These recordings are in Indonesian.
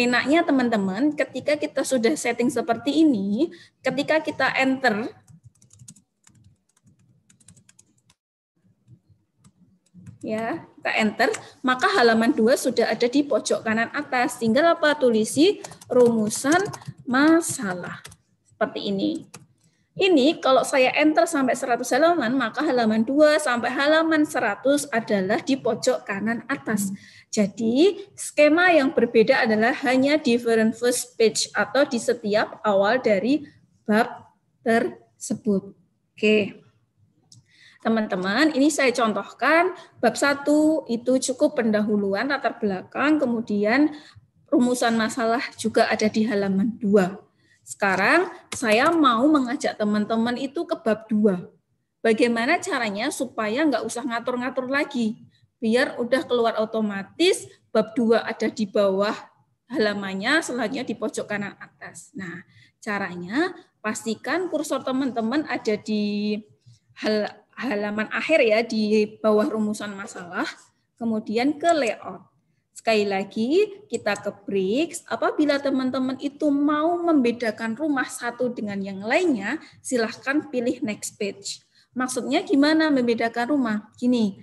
enaknya teman-teman ketika kita sudah setting seperti ini, ketika kita enter ya, kita enter, maka halaman 2 sudah ada di pojok kanan atas. Tinggal apa tulisi rumusan masalah seperti ini. Ini kalau saya enter sampai 100 halaman, maka halaman 2 sampai halaman 100 adalah di pojok kanan atas. Jadi, skema yang berbeda adalah hanya different first page atau di setiap awal dari bab tersebut. Oke. Teman-teman, ini saya contohkan bab 1 itu cukup pendahuluan latar belakang, kemudian rumusan masalah juga ada di halaman 2. Sekarang saya mau mengajak teman-teman itu ke bab 2. Bagaimana caranya supaya nggak usah ngatur-ngatur lagi biar udah keluar otomatis bab 2 ada di bawah halamannya, selanjutnya di pojok kanan atas. Nah, caranya pastikan kursor teman-teman ada di hal halaman akhir ya di bawah rumusan masalah, kemudian ke layout. Sekali lagi, kita ke bricks. Apabila teman-teman itu mau membedakan rumah satu dengan yang lainnya, silahkan pilih next page. Maksudnya gimana membedakan rumah? Gini,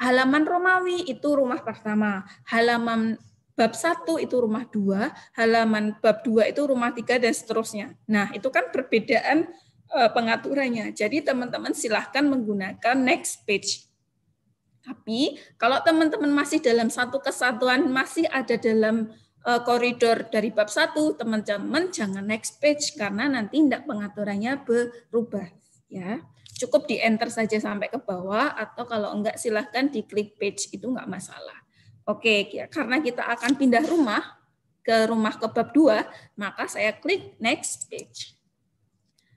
Halaman Romawi itu rumah pertama, halaman bab satu itu rumah dua, halaman bab dua itu rumah tiga dan seterusnya. Nah, itu kan perbedaan eh, pengaturannya. Jadi teman-teman silahkan menggunakan next page. Tapi kalau teman-teman masih dalam satu kesatuan, masih ada dalam eh, koridor dari bab satu, teman-teman jangan next page karena nanti tidak pengaturannya berubah ya cukup di enter saja sampai ke bawah atau kalau enggak silahkan di klik page itu enggak masalah. Oke, karena kita akan pindah rumah ke rumah ke bab 2, maka saya klik next page.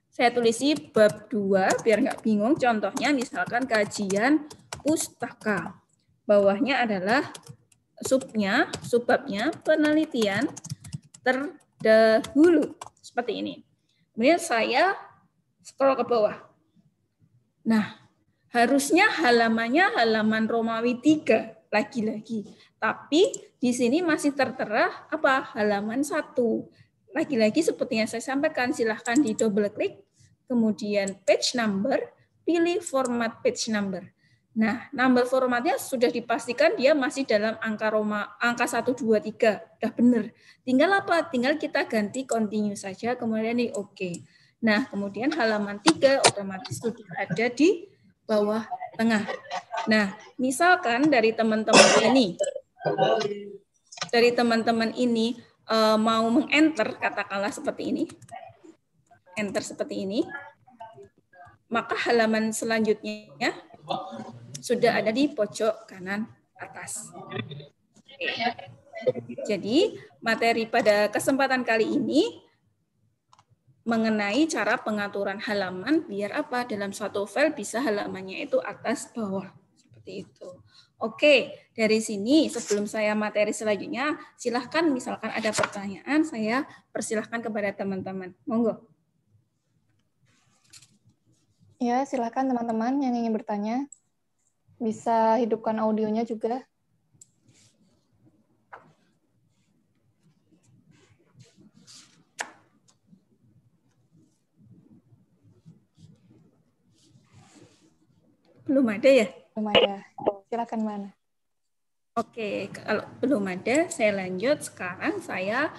Saya tulisi bab 2 biar enggak bingung. Contohnya misalkan kajian pustaka. Bawahnya adalah subnya, subbabnya penelitian terdahulu seperti ini. Kemudian saya scroll ke bawah Nah, harusnya halamannya halaman Romawi 3 lagi-lagi. Tapi di sini masih tertera apa? halaman 1. Lagi-lagi seperti yang saya sampaikan, silahkan di double klik, kemudian page number, pilih format page number. Nah, number formatnya sudah dipastikan dia masih dalam angka Roma, angka 1, 2, 3. Sudah benar. Tinggal apa? Tinggal kita ganti continue saja, kemudian di oke. Okay. Nah, kemudian halaman 3 otomatis sudah ada di bawah tengah. Nah, misalkan dari teman-teman ini, dari teman-teman ini uh, mau mengenter katakanlah seperti ini, enter seperti ini, maka halaman selanjutnya ya, sudah ada di pojok kanan atas. Jadi materi pada kesempatan kali ini mengenai cara pengaturan halaman biar apa dalam suatu file bisa halamannya itu atas bawah seperti itu. Oke, dari sini sebelum saya materi selanjutnya, silahkan misalkan ada pertanyaan, saya persilahkan kepada teman-teman. Monggo. Ya, silahkan teman-teman yang ingin bertanya. Bisa hidupkan audionya juga. Belum ada ya? Belum ada. Silakan mana? Oke, kalau belum ada, saya lanjut. Sekarang saya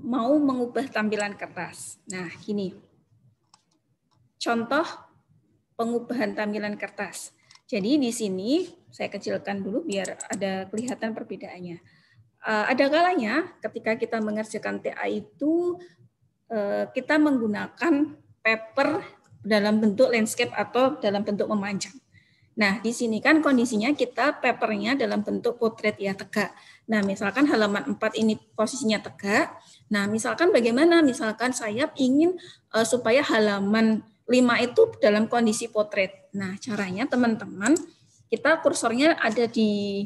mau mengubah tampilan kertas. Nah, gini. Contoh pengubahan tampilan kertas. Jadi di sini saya kecilkan dulu biar ada kelihatan perbedaannya. Eh, ada kalanya ketika kita mengerjakan TA itu eh, kita menggunakan paper dalam bentuk landscape atau dalam bentuk memanjang. Nah, di sini kan kondisinya kita papernya dalam bentuk potret ya tegak. Nah, misalkan halaman 4 ini posisinya tegak. Nah, misalkan bagaimana? Misalkan saya ingin uh, supaya halaman 5 itu dalam kondisi potret. Nah, caranya teman-teman, kita kursornya ada di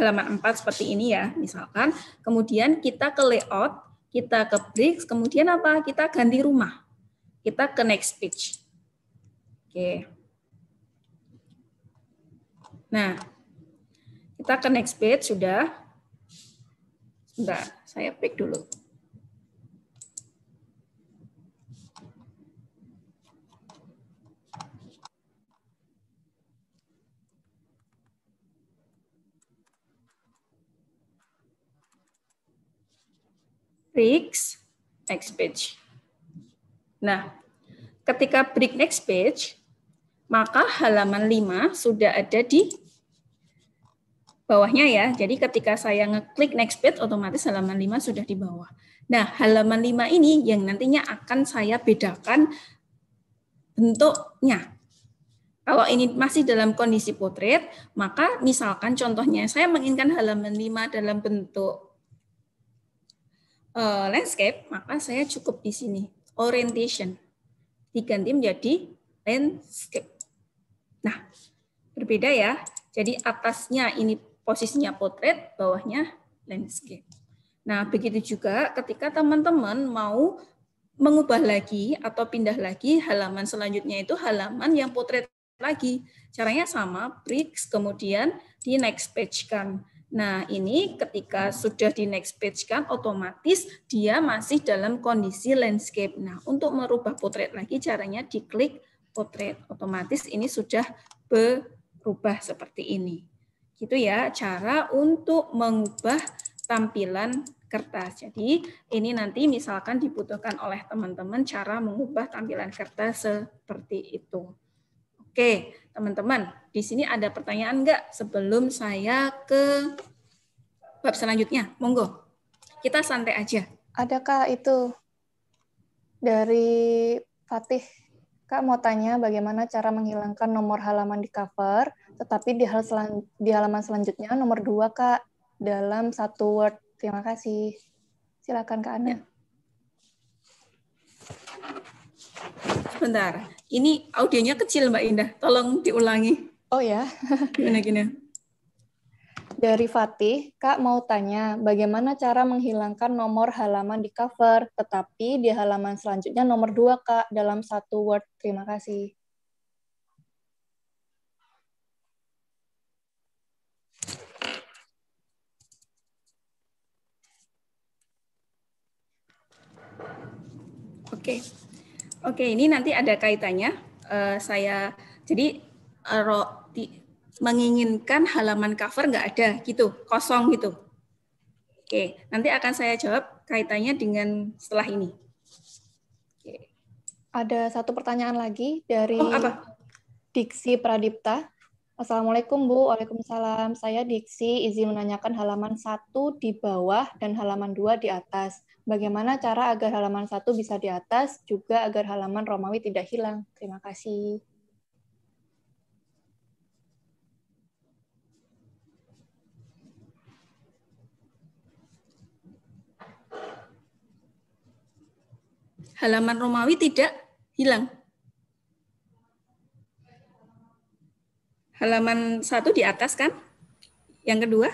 halaman 4 seperti ini ya, misalkan. Kemudian kita ke layout, kita ke bricks, kemudian apa? Kita ganti rumah. Kita ke next page. Oke. Nah, kita ke next page sudah. Sebentar, saya pick dulu. Breaks, next page. Nah, ketika break next page, maka halaman 5 sudah ada di bawahnya ya. Jadi ketika saya ngeklik next page, otomatis halaman 5 sudah di bawah. Nah, halaman 5 ini yang nantinya akan saya bedakan bentuknya. Kalau ini masih dalam kondisi potret, maka misalkan contohnya saya menginginkan halaman 5 dalam bentuk uh, landscape, maka saya cukup di sini orientation diganti menjadi landscape. Nah, berbeda ya. Jadi atasnya ini posisinya potret, bawahnya landscape. Nah, begitu juga ketika teman-teman mau mengubah lagi atau pindah lagi halaman selanjutnya itu halaman yang potret lagi. Caranya sama, bricks, kemudian di next page kan. Nah, ini ketika sudah di next page kan otomatis dia masih dalam kondisi landscape. Nah, untuk merubah potret lagi caranya diklik potret otomatis ini sudah berubah seperti ini. Gitu ya, cara untuk mengubah tampilan kertas. Jadi ini nanti misalkan dibutuhkan oleh teman-teman cara mengubah tampilan kertas seperti itu. Oke, teman-teman, di sini ada pertanyaan enggak sebelum saya ke bab selanjutnya? Monggo. Kita santai aja. Adakah itu dari Fatih Kak mau tanya bagaimana cara menghilangkan nomor halaman di cover, tetapi di, hal selan di halaman selanjutnya nomor dua Kak dalam satu word. Terima kasih. Silakan Kak Ana. Ya. Sebentar, ini audionya kecil Mbak Indah. Tolong diulangi. Oh ya. Gimana gimana? Dari Fatih, Kak mau tanya, bagaimana cara menghilangkan nomor halaman di cover, tetapi di halaman selanjutnya nomor dua, Kak, dalam satu Word? Terima kasih. Oke, okay. oke okay, ini nanti ada kaitannya. Uh, saya jadi uh, menginginkan halaman cover nggak ada gitu, kosong gitu. Oke, nanti akan saya jawab kaitannya dengan setelah ini. Oke. Ada satu pertanyaan lagi dari oh, apa? Diksi Pradipta. Assalamualaikum Bu, Waalaikumsalam. Saya Diksi, izin menanyakan halaman satu di bawah dan halaman dua di atas. Bagaimana cara agar halaman satu bisa di atas, juga agar halaman Romawi tidak hilang? Terima kasih. halaman Romawi tidak hilang. Halaman satu di atas kan? Yang kedua?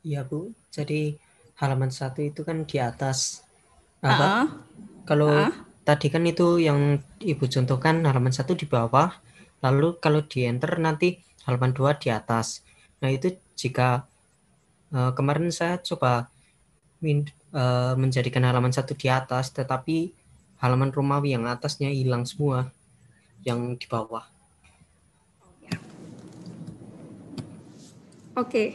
Iya Bu. Jadi halaman satu itu kan di atas. Apa? Uh -uh. Kalau uh -uh. tadi kan itu yang Ibu contohkan halaman satu di bawah. Lalu kalau di enter nanti halaman dua di atas. Nah itu jika uh, kemarin saya coba uh, menjadikan halaman satu di atas, tetapi halaman Romawi yang atasnya hilang semua yang di bawah. Oke. Okay.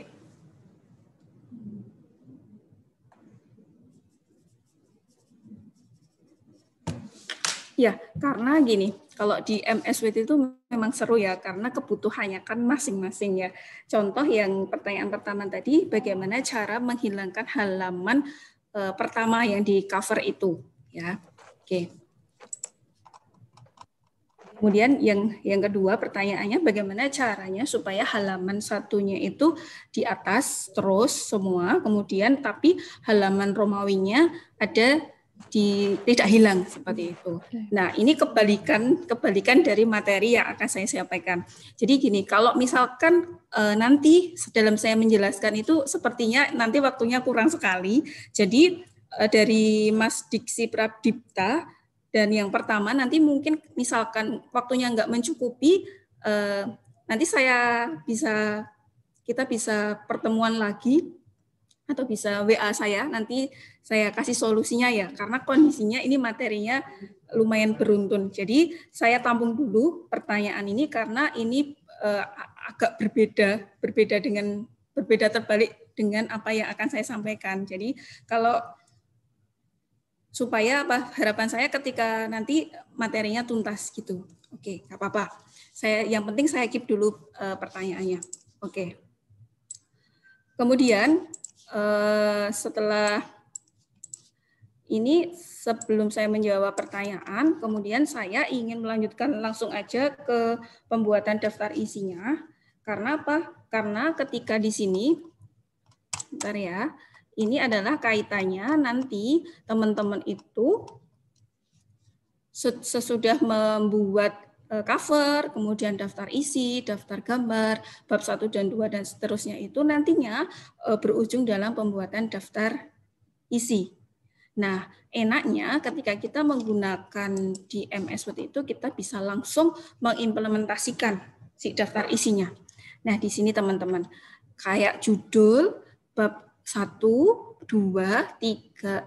Ya, karena gini, kalau di MSWT itu memang seru ya, karena kebutuhannya kan masing-masing ya. Contoh yang pertanyaan pertama tadi, bagaimana cara menghilangkan halaman eh, pertama yang di cover itu ya. Oke. Kemudian yang yang kedua pertanyaannya bagaimana caranya supaya halaman satunya itu di atas terus semua, kemudian tapi halaman Romawinya ada di tidak hilang seperti itu. Nah, ini kebalikan kebalikan dari materi yang akan saya sampaikan. Jadi gini, kalau misalkan e, nanti dalam saya menjelaskan itu sepertinya nanti waktunya kurang sekali. Jadi Eh, dari Mas Diksi Prabdipta dan yang pertama nanti mungkin misalkan waktunya nggak mencukupi eh, nanti saya bisa kita bisa pertemuan lagi atau bisa WA saya nanti saya kasih solusinya ya karena kondisinya ini materinya lumayan beruntun jadi saya tampung dulu pertanyaan ini karena ini eh, agak berbeda berbeda dengan berbeda terbalik dengan apa yang akan saya sampaikan jadi kalau supaya apa harapan saya ketika nanti materinya tuntas gitu. Oke, nggak apa-apa. Saya yang penting saya keep dulu uh, pertanyaannya. Oke. Kemudian uh, setelah ini sebelum saya menjawab pertanyaan, kemudian saya ingin melanjutkan langsung aja ke pembuatan daftar isinya. Karena apa? Karena ketika di sini, bentar ya, ini adalah kaitannya nanti teman-teman itu sesudah membuat e, cover, kemudian daftar isi, daftar gambar, bab 1 dan 2 dan seterusnya itu nantinya e, berujung dalam pembuatan daftar isi. Nah, enaknya ketika kita menggunakan di MS Word itu kita bisa langsung mengimplementasikan si daftar isinya. Nah, di sini teman-teman, kayak judul, bab satu, dua, tiga,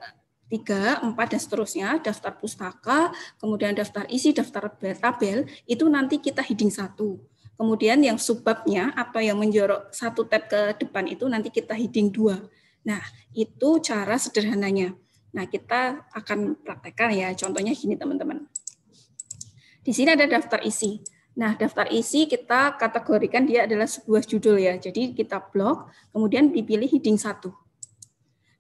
tiga, empat, dan seterusnya, daftar pustaka, kemudian daftar isi, daftar tabel, itu nanti kita heading satu. Kemudian yang subbabnya atau yang menjorok satu tab ke depan itu nanti kita heading dua. Nah, itu cara sederhananya. Nah, kita akan praktekkan ya, contohnya gini teman-teman. Di sini ada daftar isi. Nah, daftar isi kita kategorikan dia adalah sebuah judul ya. Jadi kita blok, kemudian dipilih heading satu.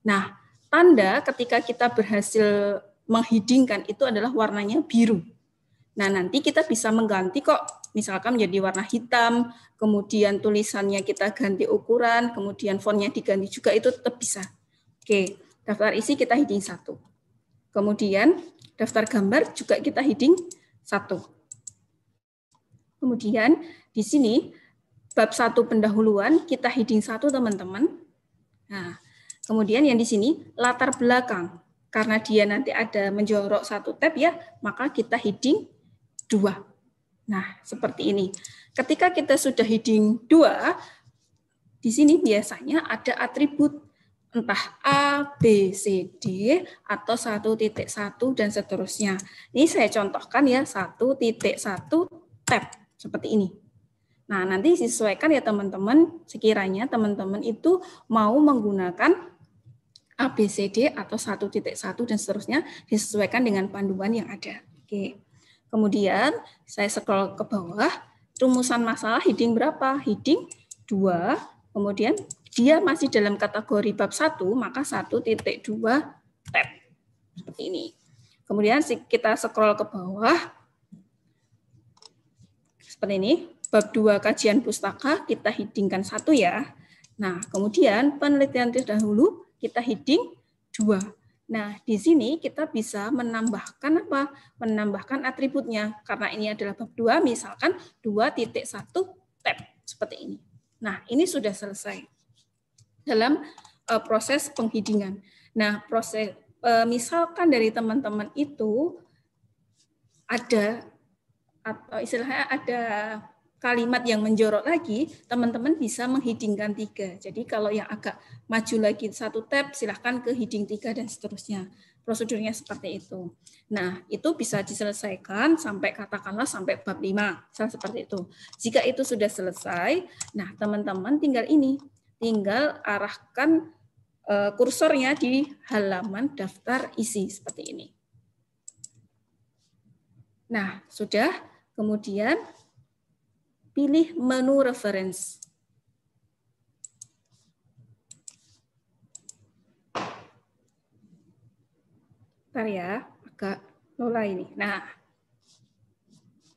Nah, tanda ketika kita berhasil menghidingkan itu adalah warnanya biru. Nah, nanti kita bisa mengganti kok misalkan menjadi warna hitam, kemudian tulisannya kita ganti ukuran, kemudian fontnya diganti juga itu tetap bisa. Oke, daftar isi kita heading satu. Kemudian daftar gambar juga kita heading satu. Kemudian di sini bab satu pendahuluan kita heading satu teman-teman. Nah, kemudian yang di sini latar belakang karena dia nanti ada menjorok satu tab ya, maka kita heading dua. Nah, seperti ini. Ketika kita sudah heading dua, di sini biasanya ada atribut entah A, B, C, D, atau 1.1 dan seterusnya. Ini saya contohkan ya, satu titik satu tab seperti ini. Nah, nanti sesuaikan ya teman-teman, sekiranya teman-teman itu mau menggunakan ABCD atau 1.1 dan seterusnya disesuaikan dengan panduan yang ada. Oke. Kemudian saya scroll ke bawah, rumusan masalah heading berapa? Heading 2, kemudian dia masih dalam kategori bab 1, maka 1.2 tab. Seperti ini. Kemudian kita scroll ke bawah, seperti ini, bab 2 kajian pustaka, kita hidingkan satu ya. Nah, kemudian penelitian terdahulu kita hiding dua. Nah, di sini kita bisa menambahkan apa? Menambahkan atributnya. Karena ini adalah bab dua misalkan 2.1 tab seperti ini. Nah, ini sudah selesai dalam uh, proses penghidingan. Nah, proses uh, misalkan dari teman-teman itu ada atau eh, istilahnya ada kalimat yang menjorok lagi, teman-teman bisa menghidingkan tiga. Jadi kalau yang agak maju lagi satu tab, silahkan ke heading tiga dan seterusnya. Prosedurnya seperti itu. Nah, itu bisa diselesaikan sampai katakanlah sampai bab lima salah seperti itu. Jika itu sudah selesai, nah teman-teman tinggal ini, tinggal arahkan eh, kursornya di halaman daftar isi seperti ini. Nah, sudah Kemudian pilih menu reference. Bentar ya, agak lola ini. Nah,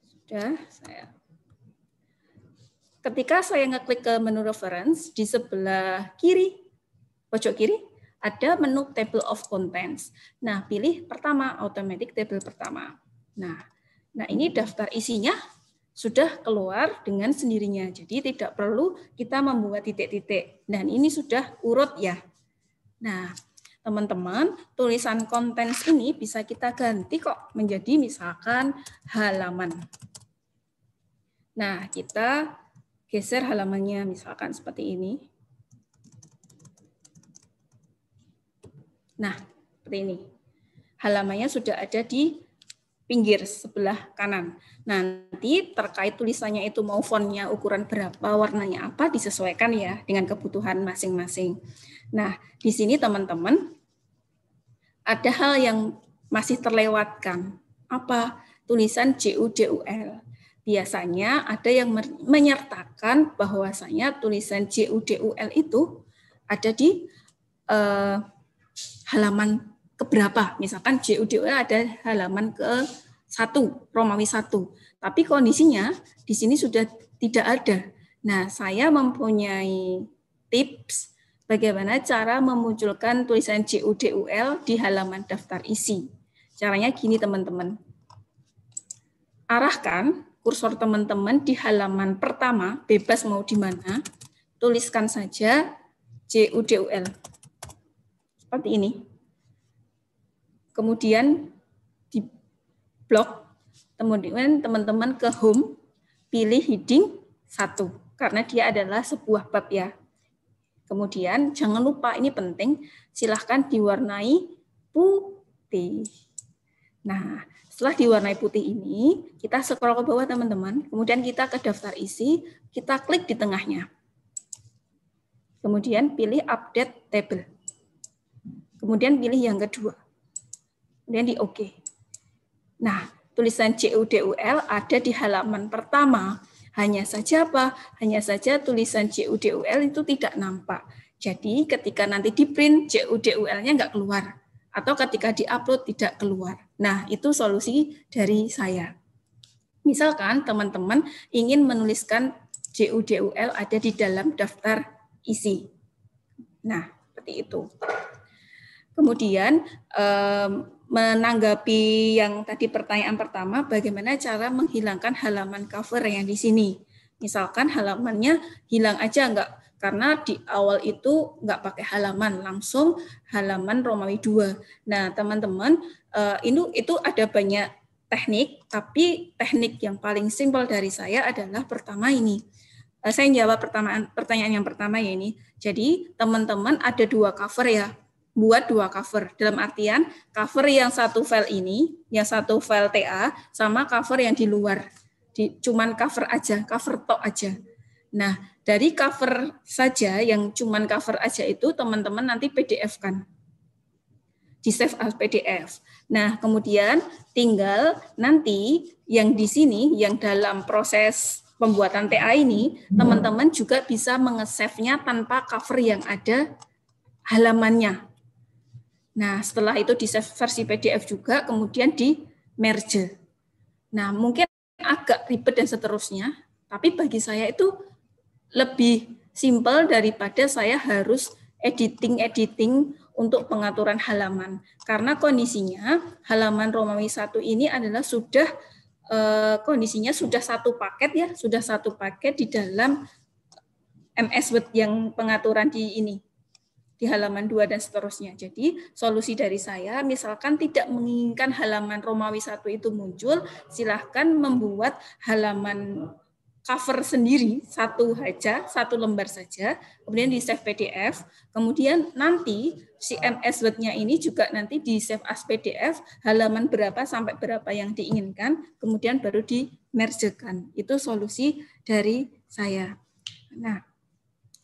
sudah saya. Ketika saya ngeklik ke menu reference, di sebelah kiri, pojok kiri, ada menu table of contents. Nah, pilih pertama, automatic table pertama. Nah, Nah, ini daftar isinya sudah keluar dengan sendirinya. Jadi tidak perlu kita membuat titik-titik. Dan ini sudah urut ya. Nah, teman-teman, tulisan konten ini bisa kita ganti kok menjadi misalkan halaman. Nah, kita geser halamannya misalkan seperti ini. Nah, seperti ini. Halamannya sudah ada di pinggir sebelah kanan. Nanti terkait tulisannya itu mau fontnya ukuran berapa, warnanya apa disesuaikan ya dengan kebutuhan masing-masing. Nah, di sini teman-teman ada hal yang masih terlewatkan. Apa? Tulisan JUDUL. Biasanya ada yang menyertakan bahwasanya tulisan JUDUL itu ada di eh, halaman keberapa. Misalkan JUDOE ada halaman ke 1, Romawi 1. Tapi kondisinya di sini sudah tidak ada. Nah, saya mempunyai tips bagaimana cara memunculkan tulisan JUDUL di halaman daftar isi. Caranya gini teman-teman. Arahkan kursor teman-teman di halaman pertama, bebas mau di mana, tuliskan saja JUDUL. Seperti ini kemudian di blok, kemudian teman-teman ke home, pilih heading 1 karena dia adalah sebuah bab ya. Kemudian jangan lupa ini penting, silahkan diwarnai putih. Nah, setelah diwarnai putih ini, kita scroll ke bawah teman-teman, kemudian kita ke daftar isi, kita klik di tengahnya. Kemudian pilih update table. Kemudian pilih yang kedua kemudian di OK. Nah, tulisan CUDUL ada di halaman pertama. Hanya saja apa? Hanya saja tulisan CUDUL itu tidak nampak. Jadi ketika nanti di print CUDUL-nya nggak keluar atau ketika di upload tidak keluar. Nah, itu solusi dari saya. Misalkan teman-teman ingin menuliskan JUDUL ada di dalam daftar isi. Nah, seperti itu. Kemudian menanggapi yang tadi pertanyaan pertama, bagaimana cara menghilangkan halaman cover yang di sini? Misalkan halamannya hilang aja enggak? Karena di awal itu enggak pakai halaman, langsung halaman Romawi 2. Nah, teman-teman, eh, itu, itu ada banyak teknik, tapi teknik yang paling simpel dari saya adalah pertama ini. Eh, saya jawab pertanyaan, pertanyaan yang pertama ya ini. Jadi, teman-teman ada dua cover ya, buat dua cover. Dalam artian cover yang satu file ini, yang satu file TA sama cover yang di luar. Di, cuman cover aja, cover tok aja. Nah, dari cover saja yang cuman cover aja itu teman-teman nanti PDF-kan. Di save as PDF. Nah, kemudian tinggal nanti yang di sini yang dalam proses pembuatan TA ini, teman-teman juga bisa save nya tanpa cover yang ada halamannya. Nah, setelah itu di versi PDF juga, kemudian di merge. Nah, mungkin agak ribet dan seterusnya, tapi bagi saya itu lebih simpel daripada saya harus editing-editing untuk pengaturan halaman. Karena kondisinya halaman Romawi 1 ini adalah sudah eh, kondisinya sudah satu paket ya, sudah satu paket di dalam MS Word yang pengaturan di ini di halaman 2 dan seterusnya. Jadi solusi dari saya misalkan tidak menginginkan halaman Romawi 1 itu muncul, silahkan membuat halaman cover sendiri satu saja, satu lembar saja, kemudian di save PDF, kemudian nanti si MS Word-nya ini juga nanti di save as PDF, halaman berapa sampai berapa yang diinginkan, kemudian baru di mergekan. Itu solusi dari saya. Nah,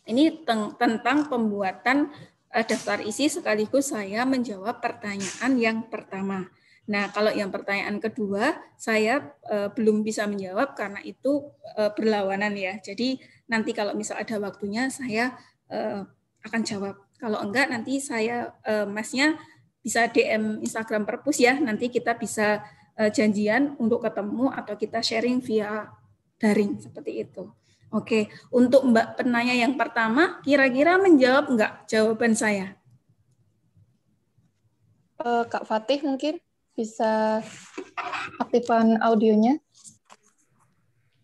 ini tentang pembuatan eh, daftar isi sekaligus saya menjawab pertanyaan yang pertama. Nah, kalau yang pertanyaan kedua saya eh, belum bisa menjawab karena itu eh, berlawanan ya. Jadi nanti kalau misal ada waktunya saya akan jawab. Kalau enggak nanti saya Masnya bisa DM Instagram Perpus ya. Nanti kita bisa janjian untuk ketemu atau kita sharing via daring seperti itu. Oke, untuk Mbak penanya yang pertama, kira-kira menjawab nggak jawaban saya? Eh, Kak Fatih mungkin bisa aktifkan audionya.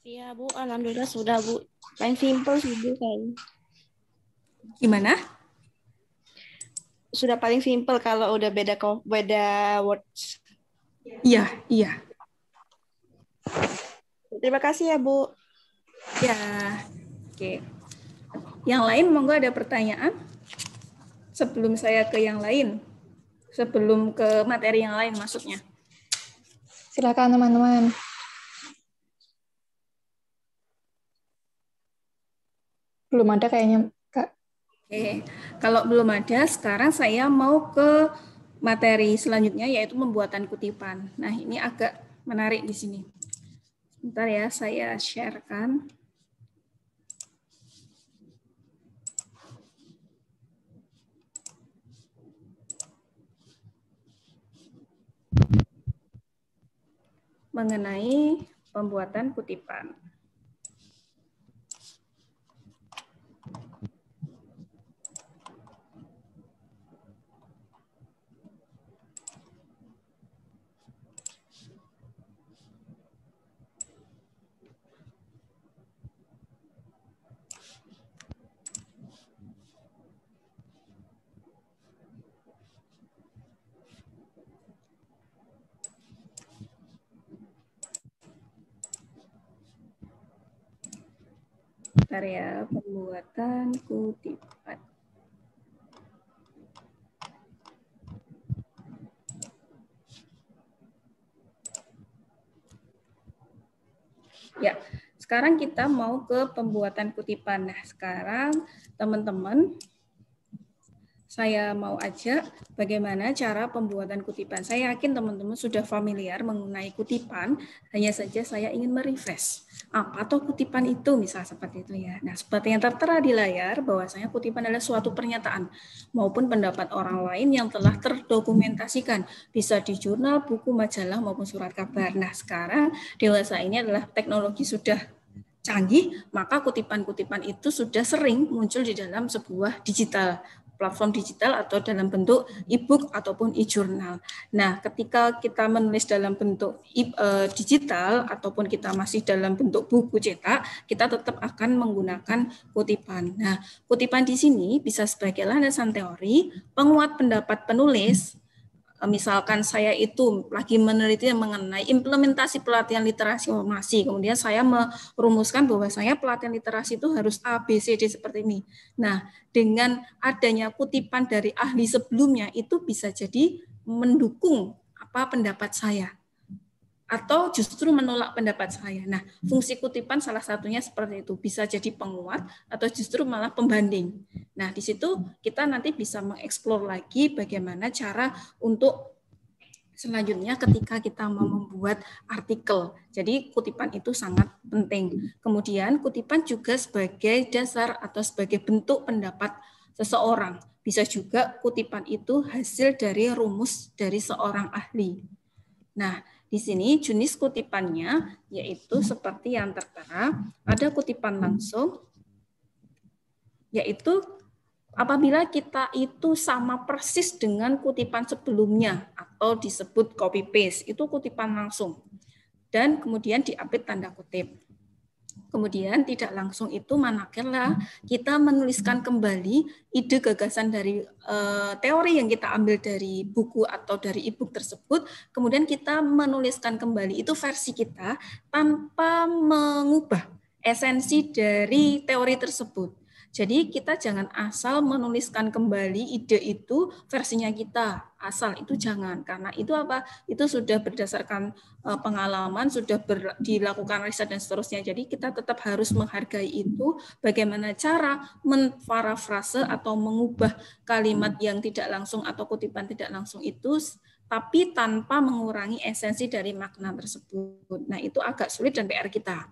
Iya Bu, Alhamdulillah sudah Bu. Paling simple sih Bu kayaknya. Gimana? Sudah paling simple kalau udah beda beda words. Iya, iya. Terima kasih ya Bu. Ya, oke. Yang lain monggo ada pertanyaan sebelum saya ke yang lain, sebelum ke materi yang lain maksudnya. Silakan teman-teman. Belum ada kayaknya, Kak. Oke, kalau belum ada, sekarang saya mau ke materi selanjutnya yaitu pembuatan kutipan. Nah, ini agak menarik di sini. Bentar ya, saya sharekan. mengenai pembuatan kutipan. sebentar ya pembuatan kutipan. Ya, sekarang kita mau ke pembuatan kutipan. Nah, sekarang teman-teman saya mau ajak bagaimana cara pembuatan kutipan. Saya yakin teman-teman sudah familiar mengenai kutipan, hanya saja saya ingin merefresh. Apa toh kutipan itu misalnya seperti itu ya. Nah, seperti yang tertera di layar bahwasanya kutipan adalah suatu pernyataan maupun pendapat orang lain yang telah terdokumentasikan, bisa di jurnal, buku, majalah maupun surat kabar. Nah, sekarang dewasa ini adalah teknologi sudah canggih, maka kutipan-kutipan itu sudah sering muncul di dalam sebuah digital platform digital atau dalam bentuk e-book ataupun e-journal. Nah, ketika kita menulis dalam bentuk e digital ataupun kita masih dalam bentuk buku cetak, kita tetap akan menggunakan kutipan. Nah, kutipan di sini bisa sebagai landasan teori, penguat pendapat penulis, Eh, misalkan saya itu lagi meneliti mengenai implementasi pelatihan literasi informasi, kemudian saya merumuskan bahwa saya pelatihan literasi itu harus A, B, C, D seperti ini. Nah, dengan adanya kutipan dari ahli sebelumnya itu bisa jadi mendukung apa pendapat saya atau justru menolak pendapat saya. Nah, fungsi kutipan salah satunya seperti itu, bisa jadi penguat atau justru malah pembanding. Nah, di situ kita nanti bisa mengeksplor lagi bagaimana cara untuk selanjutnya ketika kita mau membuat artikel. Jadi kutipan itu sangat penting. Kemudian kutipan juga sebagai dasar atau sebagai bentuk pendapat seseorang. Bisa juga kutipan itu hasil dari rumus dari seorang ahli. Nah, di sini jenis kutipannya yaitu seperti yang tertera, ada kutipan langsung, yaitu apabila kita itu sama persis dengan kutipan sebelumnya atau disebut copy paste, itu kutipan langsung. Dan kemudian diupdate tanda kutip. Kemudian tidak langsung itu manakirlah kita menuliskan kembali ide gagasan dari e, teori yang kita ambil dari buku atau dari e tersebut. Kemudian kita menuliskan kembali itu versi kita tanpa mengubah esensi dari teori tersebut. Jadi kita jangan asal menuliskan kembali ide itu versinya kita. Asal itu hmm. jangan karena itu apa? Itu sudah berdasarkan eh, pengalaman, sudah ber, dilakukan riset dan seterusnya. Jadi kita tetap harus menghargai itu bagaimana cara menparafrase atau mengubah kalimat yang tidak langsung atau kutipan tidak langsung itu tapi tanpa mengurangi esensi dari makna tersebut. Nah, itu agak sulit dan PR kita.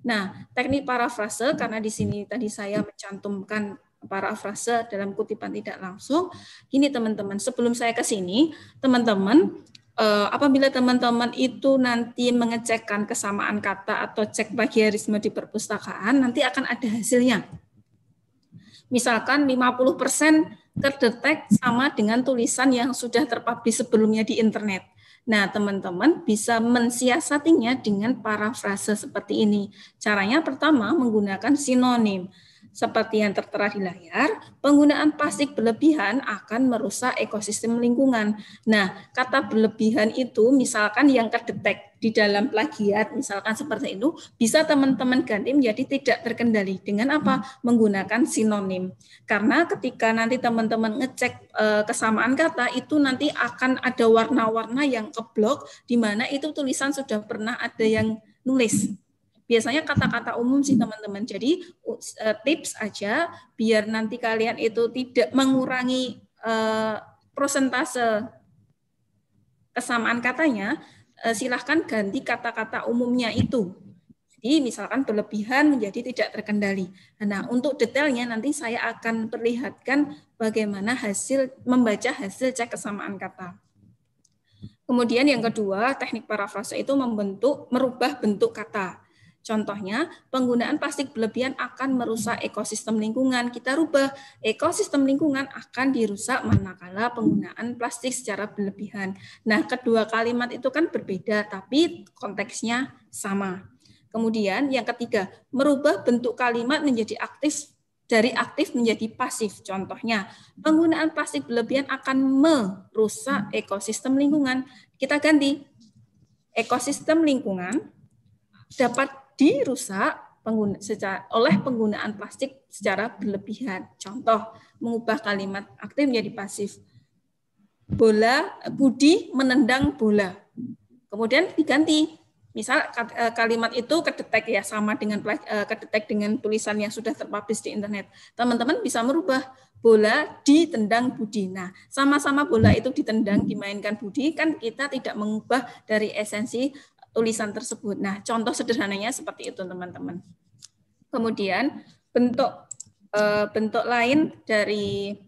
Nah, teknik parafrase karena di sini tadi saya mencantumkan parafrase dalam kutipan tidak langsung. ini teman-teman, sebelum saya ke sini, teman-teman eh, apabila teman-teman itu nanti mengecekkan kesamaan kata atau cek plagiarisme di perpustakaan, nanti akan ada hasilnya. Misalkan 50% terdetek sama dengan tulisan yang sudah terpublish sebelumnya di internet Nah, teman-teman bisa mensiasatinya dengan parafrase seperti ini. Caranya pertama menggunakan sinonim. Seperti yang tertera di layar, penggunaan plastik berlebihan akan merusak ekosistem lingkungan. Nah, kata berlebihan itu misalkan yang kedetek di dalam plagiat, misalkan seperti itu, bisa teman-teman ganti menjadi tidak terkendali. Dengan apa? Menggunakan sinonim. Karena ketika nanti teman-teman ngecek e, kesamaan kata, itu nanti akan ada warna-warna yang keblok, di mana itu tulisan sudah pernah ada yang nulis biasanya kata-kata umum sih teman-teman. Jadi eh, tips aja biar nanti kalian itu tidak mengurangi uh, eh, persentase kesamaan katanya, uh, silahkan ganti kata-kata umumnya itu. Jadi misalkan berlebihan menjadi tidak terkendali. Nah, untuk detailnya nanti saya akan perlihatkan bagaimana hasil membaca hasil cek kesamaan kata. Kemudian yang kedua, teknik parafrase itu membentuk merubah bentuk kata. Contohnya, penggunaan plastik berlebihan akan merusak ekosistem lingkungan. Kita rubah, ekosistem lingkungan akan dirusak manakala penggunaan plastik secara berlebihan. Nah, kedua kalimat itu kan berbeda, tapi konteksnya sama. Kemudian yang ketiga, merubah bentuk kalimat menjadi aktif dari aktif menjadi pasif. Contohnya, penggunaan plastik berlebihan akan merusak ekosistem lingkungan. Kita ganti ekosistem lingkungan dapat dirusak pengguna, secara, oleh penggunaan plastik secara berlebihan. Contoh, mengubah kalimat aktif menjadi pasif. Bola Budi menendang bola. Kemudian diganti. Misal eh, kalimat itu kedetek ya sama dengan eh, kedetek dengan tulisan yang sudah terpublish di internet. Teman-teman bisa merubah bola ditendang Budi. Nah, sama-sama bola itu ditendang, dimainkan Budi, kan kita tidak mengubah dari esensi tulisan tersebut. Nah, contoh sederhananya seperti itu, teman-teman. Kemudian bentuk eh, bentuk lain dari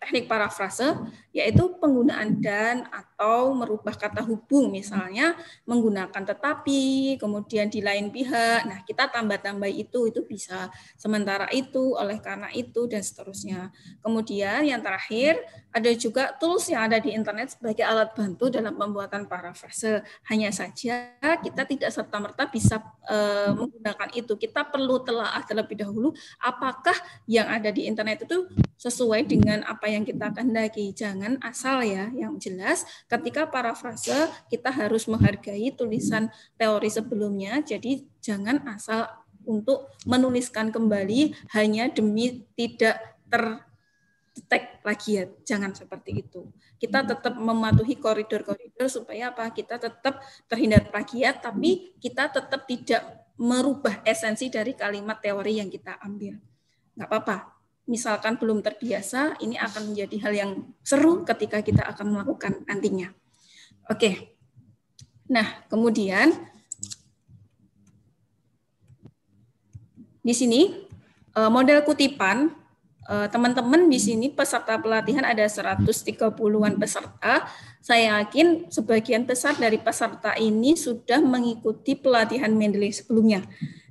teknik parafrase yaitu penggunaan dan atau merubah kata hubung misalnya menggunakan tetapi kemudian di lain pihak nah kita tambah-tambah itu itu bisa sementara itu oleh karena itu dan seterusnya kemudian yang terakhir ada juga tools yang ada di internet sebagai alat bantu dalam pembuatan parafrase hanya saja kita tidak serta-merta bisa e, menggunakan itu kita perlu telaah terlebih dahulu apakah yang ada di internet itu sesuai dengan apa yang kita kehendaki jangan dengan asal ya. Yang jelas ketika parafrase kita harus menghargai tulisan teori sebelumnya. Jadi jangan asal untuk menuliskan kembali hanya demi tidak ter detek lagi ya jangan seperti itu kita hmm. tetap mematuhi koridor-koridor supaya apa kita tetap terhindar plagiat tapi kita tetap tidak merubah esensi dari kalimat teori yang kita ambil nggak apa-apa misalkan belum terbiasa, ini akan menjadi hal yang seru ketika kita akan melakukan nantinya. Oke. Nah, kemudian di sini eh, model kutipan eh, teman-teman di sini peserta pelatihan ada 130-an peserta. Saya yakin sebagian besar dari peserta ini sudah mengikuti pelatihan Mendeley sebelumnya.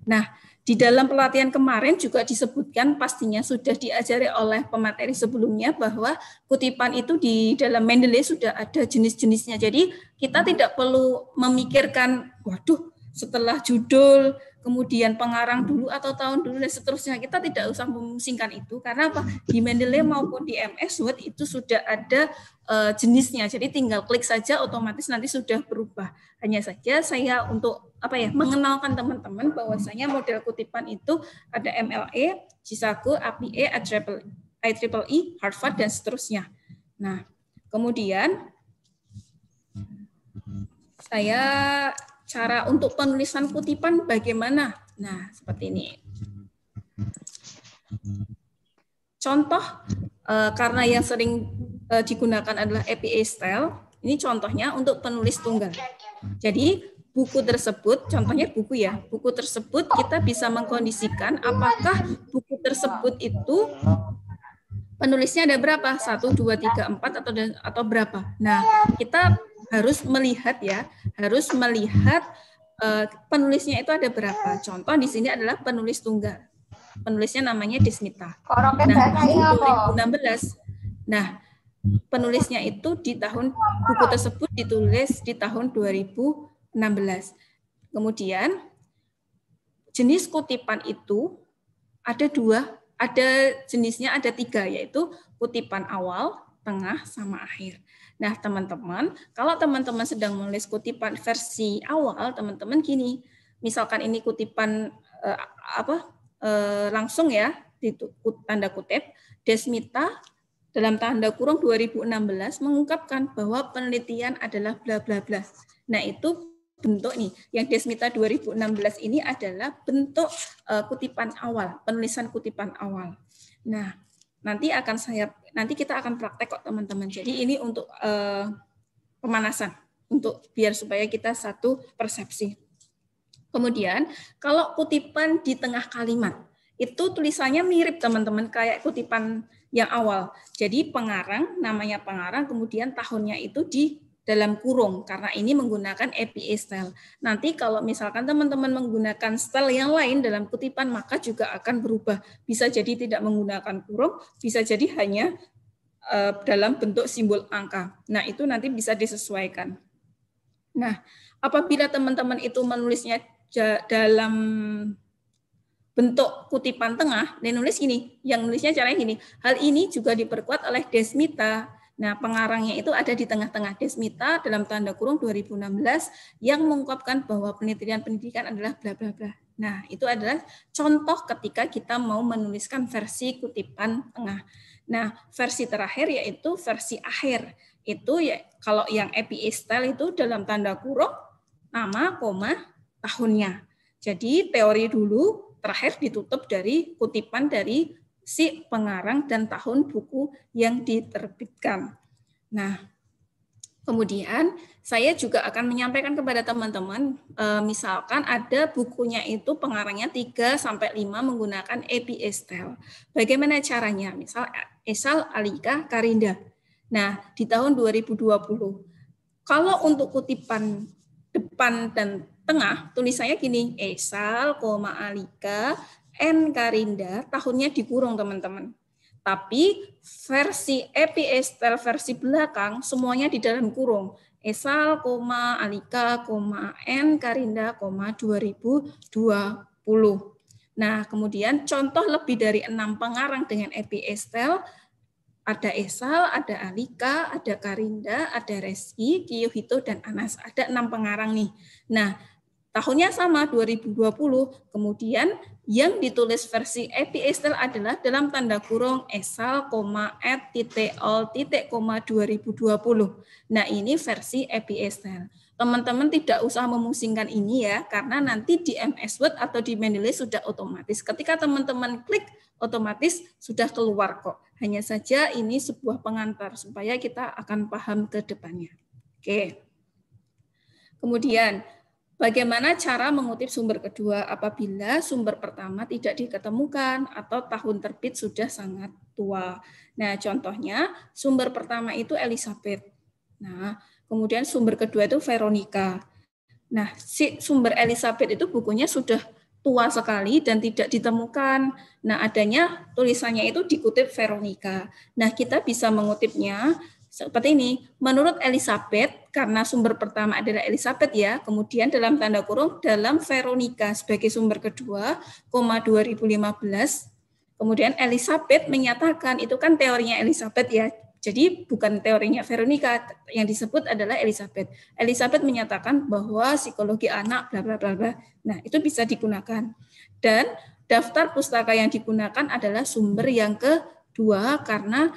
Nah, di dalam pelatihan kemarin juga disebutkan pastinya sudah diajari oleh pemateri sebelumnya bahwa kutipan itu di dalam Mendeley sudah ada jenis-jenisnya. Jadi kita tidak perlu memikirkan, waduh setelah judul kemudian pengarang dulu atau tahun dulu dan seterusnya kita tidak usah memusingkan itu karena apa di Mendeley maupun di MS Word itu sudah ada uh, jenisnya jadi tinggal klik saja otomatis nanti sudah berubah hanya saja saya untuk apa ya mengenalkan teman-teman bahwasanya model kutipan itu ada MLE, Jisaku, APIE, IEEE, e, e, Harvard dan seterusnya. Nah, kemudian saya cara untuk penulisan kutipan bagaimana? Nah, seperti ini. Contoh, eh, karena yang sering eh, digunakan adalah APA style, ini contohnya untuk penulis tunggal. Jadi, buku tersebut, contohnya buku ya, buku tersebut kita bisa mengkondisikan apakah buku tersebut itu penulisnya ada berapa? Satu, dua, tiga, empat, atau, atau berapa? Nah, kita harus melihat ya, harus melihat eh, penulisnya itu ada berapa. Contoh di sini adalah penulis tunggal. Penulisnya namanya Desmita. Nah, 2016. Nah, penulisnya itu di tahun buku tersebut ditulis di tahun 2016. Kemudian jenis kutipan itu ada dua, ada jenisnya ada tiga yaitu kutipan awal, tengah, sama akhir. Nah, teman-teman, kalau teman-teman sedang menulis kutipan versi awal, teman-teman gini, misalkan ini kutipan eh, apa eh, langsung ya, di tanda kutip, Desmita dalam tanda kurung 2016 mengungkapkan bahwa penelitian adalah bla bla bla. Nah, itu bentuk nih. Yang Desmita 2016 ini adalah bentuk uh, kutipan awal, penulisan kutipan awal. Nah, nanti akan saya nanti kita akan praktek kok teman-teman. Jadi ini untuk uh, pemanasan untuk biar supaya kita satu persepsi. Kemudian kalau kutipan di tengah kalimat itu tulisannya mirip teman-teman kayak kutipan yang awal. Jadi pengarang namanya pengarang kemudian tahunnya itu di dalam kurung karena ini menggunakan APA style. Nanti kalau misalkan teman-teman menggunakan style yang lain dalam kutipan maka juga akan berubah. Bisa jadi tidak menggunakan kurung, bisa jadi hanya eh, dalam bentuk simbol angka. Nah, itu nanti bisa disesuaikan. Nah, apabila teman-teman itu menulisnya dalam bentuk kutipan tengah, dia nulis ini yang nulisnya caranya gini. Hal ini juga diperkuat oleh Desmita Nah, pengarangnya itu ada di tengah-tengah Desmita dalam tanda kurung 2016 yang mengungkapkan bahwa penelitian pendidikan adalah bla bla bla. Nah, itu adalah contoh ketika kita mau menuliskan versi kutipan tengah. Nah, versi terakhir yaitu versi akhir. Itu ya kalau yang APA style itu dalam tanda kurung nama, koma, tahunnya. Jadi teori dulu terakhir ditutup dari kutipan dari si pengarang dan tahun buku yang diterbitkan. Nah, kemudian saya juga akan menyampaikan kepada teman-teman, e, misalkan ada bukunya itu pengarangnya 3 sampai 5 menggunakan APA style. Bagaimana caranya? Misal Esal Alika Karinda. Nah, di tahun 2020. Kalau untuk kutipan depan dan tengah tulisannya gini Esal, koma Alika N Karinda tahunnya dikurung teman-teman. Tapi versi epistel eh, versi belakang semuanya di dalam kurung. Esal, koma, Alika, koma, N Karinda, koma 2020. Nah, kemudian contoh lebih dari enam pengarang dengan epistel ada Esal, ada Alika, ada Karinda, ada Reski, Kiyohito, dan Anas. Ada enam pengarang nih. Nah, tahunnya sama 2020, kemudian yang ditulis versi API Excel adalah dalam tanda kurung esal, at, titik, all, titik, koma 2020. Nah ini versi API Excel. Teman-teman tidak usah memusingkan ini ya, karena nanti di MS Word atau di Mendeley sudah otomatis. Ketika teman-teman klik, otomatis sudah keluar kok. Hanya saja ini sebuah pengantar supaya kita akan paham ke depannya. Oke. Kemudian, Bagaimana cara mengutip sumber kedua apabila sumber pertama tidak diketemukan atau tahun terbit sudah sangat tua? Nah, contohnya sumber pertama itu Elizabeth. Nah, kemudian sumber kedua itu Veronica. Nah, si sumber Elizabeth itu bukunya sudah tua sekali dan tidak ditemukan. Nah, adanya tulisannya itu dikutip Veronica. Nah, kita bisa mengutipnya seperti ini. Menurut Elizabeth, karena sumber pertama adalah Elizabeth ya, kemudian dalam tanda kurung dalam Veronica sebagai sumber kedua, koma 2015, kemudian Elizabeth menyatakan itu kan teorinya Elizabeth ya. Jadi bukan teorinya Veronica yang disebut adalah Elizabeth. Elizabeth menyatakan bahwa psikologi anak bla bla bla bla. Nah, itu bisa digunakan. Dan daftar pustaka yang digunakan adalah sumber yang kedua karena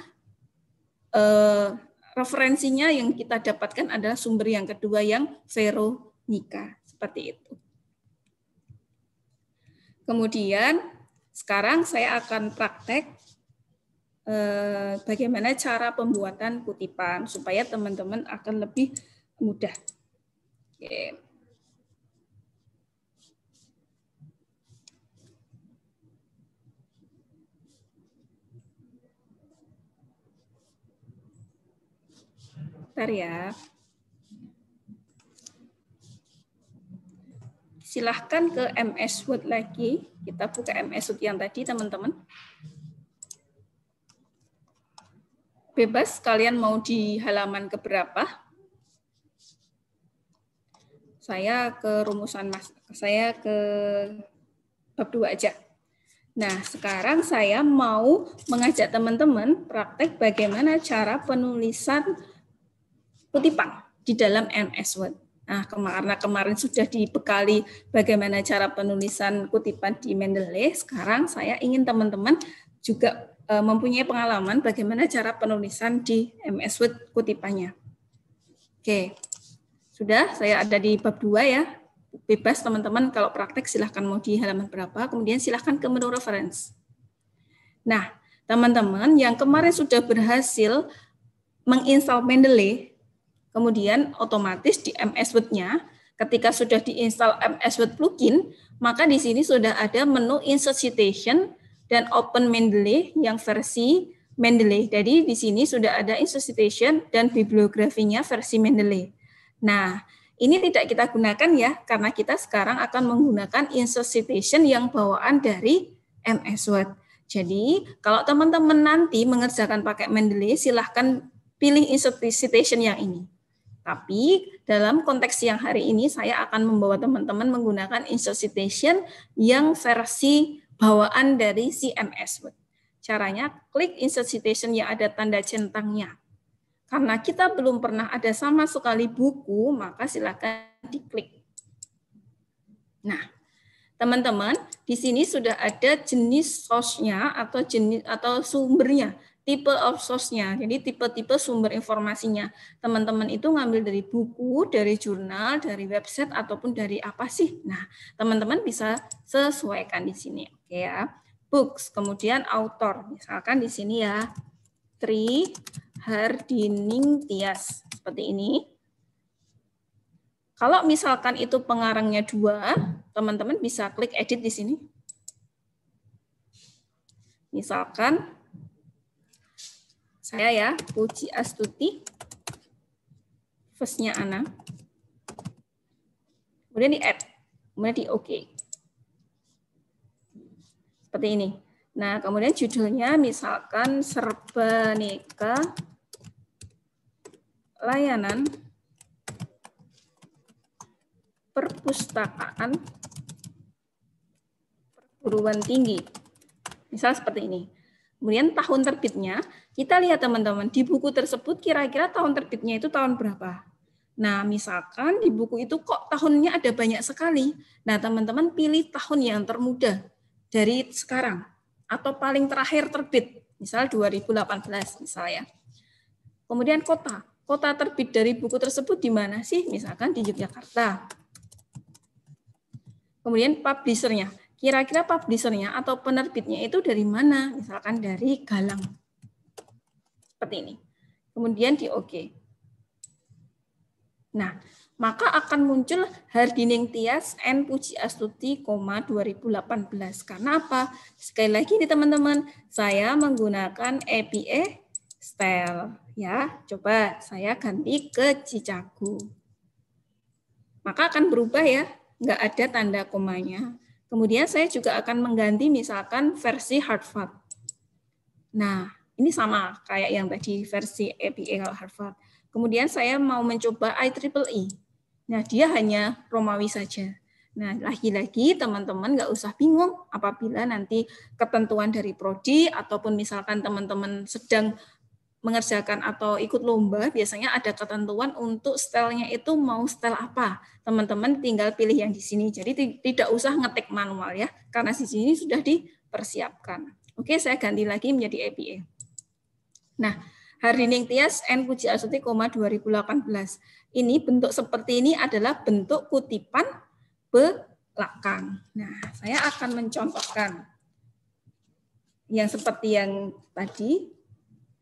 eh, referensinya yang kita dapatkan adalah sumber yang kedua yang Veronica seperti itu. Kemudian sekarang saya akan praktek eh, bagaimana cara pembuatan kutipan supaya teman-teman akan lebih mudah. Oke. Bentar ya. Silahkan ke MS Word lagi. Kita buka MS Word yang tadi, teman-teman. Bebas kalian mau di halaman keberapa. Saya ke rumusan mas, saya ke bab dua aja. Nah, sekarang saya mau mengajak teman-teman praktek bagaimana cara penulisan kutipan di dalam MS Word. Nah, karena kemarin sudah dibekali bagaimana cara penulisan kutipan di Mendeley, sekarang saya ingin teman-teman juga e, mempunyai pengalaman bagaimana cara penulisan di MS Word kutipannya. Oke, sudah saya ada di bab 2 ya. Bebas teman-teman kalau praktek silahkan mau di halaman berapa, kemudian silahkan ke menu reference. Nah, teman-teman yang kemarin sudah berhasil menginstal Mendeley Kemudian otomatis di MS Word-nya, ketika sudah diinstal MS Word plugin, maka di sini sudah ada menu insert citation dan open Mendeley yang versi Mendeley. Jadi di sini sudah ada insert citation dan bibliografinya versi Mendeley. Nah, ini tidak kita gunakan ya, karena kita sekarang akan menggunakan insert citation yang bawaan dari MS Word. Jadi, kalau teman-teman nanti mengerjakan pakai Mendeley, silahkan pilih insert citation yang ini. Tapi dalam konteks yang hari ini saya akan membawa teman-teman menggunakan citation yang versi bawaan dari CMS Caranya klik citation yang ada tanda centangnya. Karena kita belum pernah ada sama sekali buku, maka silakan diklik. Nah, teman-teman, di sini sudah ada jenis source-nya atau jenis atau sumbernya tipe of source-nya. Jadi tipe-tipe sumber informasinya. Teman-teman itu ngambil dari buku, dari jurnal, dari website ataupun dari apa sih? Nah, teman-teman bisa sesuaikan di sini, oke okay ya. Books, kemudian author. Misalkan di sini ya. Tri Hardining Tias seperti ini. Kalau misalkan itu pengarangnya dua, teman-teman bisa klik edit di sini. Misalkan saya ya, Puji Astuti. Firstnya Ana. Kemudian di add. Kemudian di OK. Seperti ini. Nah, kemudian judulnya misalkan Serba serbenika layanan perpustakaan perguruan tinggi. Misal seperti ini. Kemudian tahun terbitnya kita lihat teman-teman, di buku tersebut kira-kira tahun terbitnya itu tahun berapa? Nah, misalkan di buku itu kok tahunnya ada banyak sekali. Nah, teman-teman pilih tahun yang termuda dari sekarang atau paling terakhir terbit, misal 2018 misalnya. Kemudian kota. Kota terbit dari buku tersebut di mana sih? Misalkan di Yogyakarta. Kemudian publishernya. Kira-kira publishernya atau penerbitnya itu dari mana? Misalkan dari Galang. Seperti ini. Kemudian di OK. Nah, maka akan muncul Hardining Tias N Puji Astuti, 2018. Karena apa? Sekali lagi nih teman-teman, saya menggunakan APA e style. Ya, coba saya ganti ke Cicago. Maka akan berubah ya, nggak ada tanda komanya. Kemudian saya juga akan mengganti misalkan versi Harvard. Nah, ini sama kayak yang tadi versi APA Harvard. Kemudian saya mau mencoba IEEE. E. Nah, dia hanya Romawi saja. Nah, lagi-lagi teman-teman nggak usah bingung apabila nanti ketentuan dari prodi ataupun misalkan teman-teman sedang mengerjakan atau ikut lomba, biasanya ada ketentuan untuk stylenya itu mau style apa. Teman-teman tinggal pilih yang di sini. Jadi tidak usah ngetik manual ya, karena di sini sudah dipersiapkan. Oke, saya ganti lagi menjadi APA. Nah, Hardening Tias N Puji Asuti, 2018. Ini bentuk seperti ini adalah bentuk kutipan belakang. Nah, saya akan mencontohkan yang seperti yang tadi.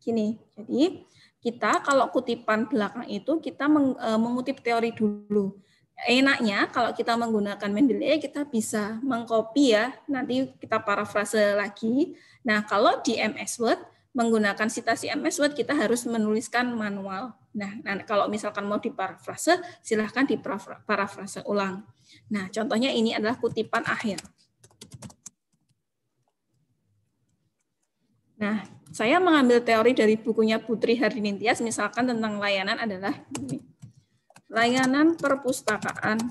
Gini, jadi kita kalau kutipan belakang itu kita e, mengutip teori dulu. Enaknya kalau kita menggunakan Mendeley kita bisa mengcopy ya, nanti kita parafrase lagi. Nah, kalau di MS Word menggunakan citasi MS Word kita harus menuliskan manual. Nah, nah, kalau misalkan mau diparafrase, silahkan diparafrase ulang. Nah, contohnya ini adalah kutipan akhir. Nah, saya mengambil teori dari bukunya Putri Harinintias, misalkan tentang layanan adalah ini. Layanan perpustakaan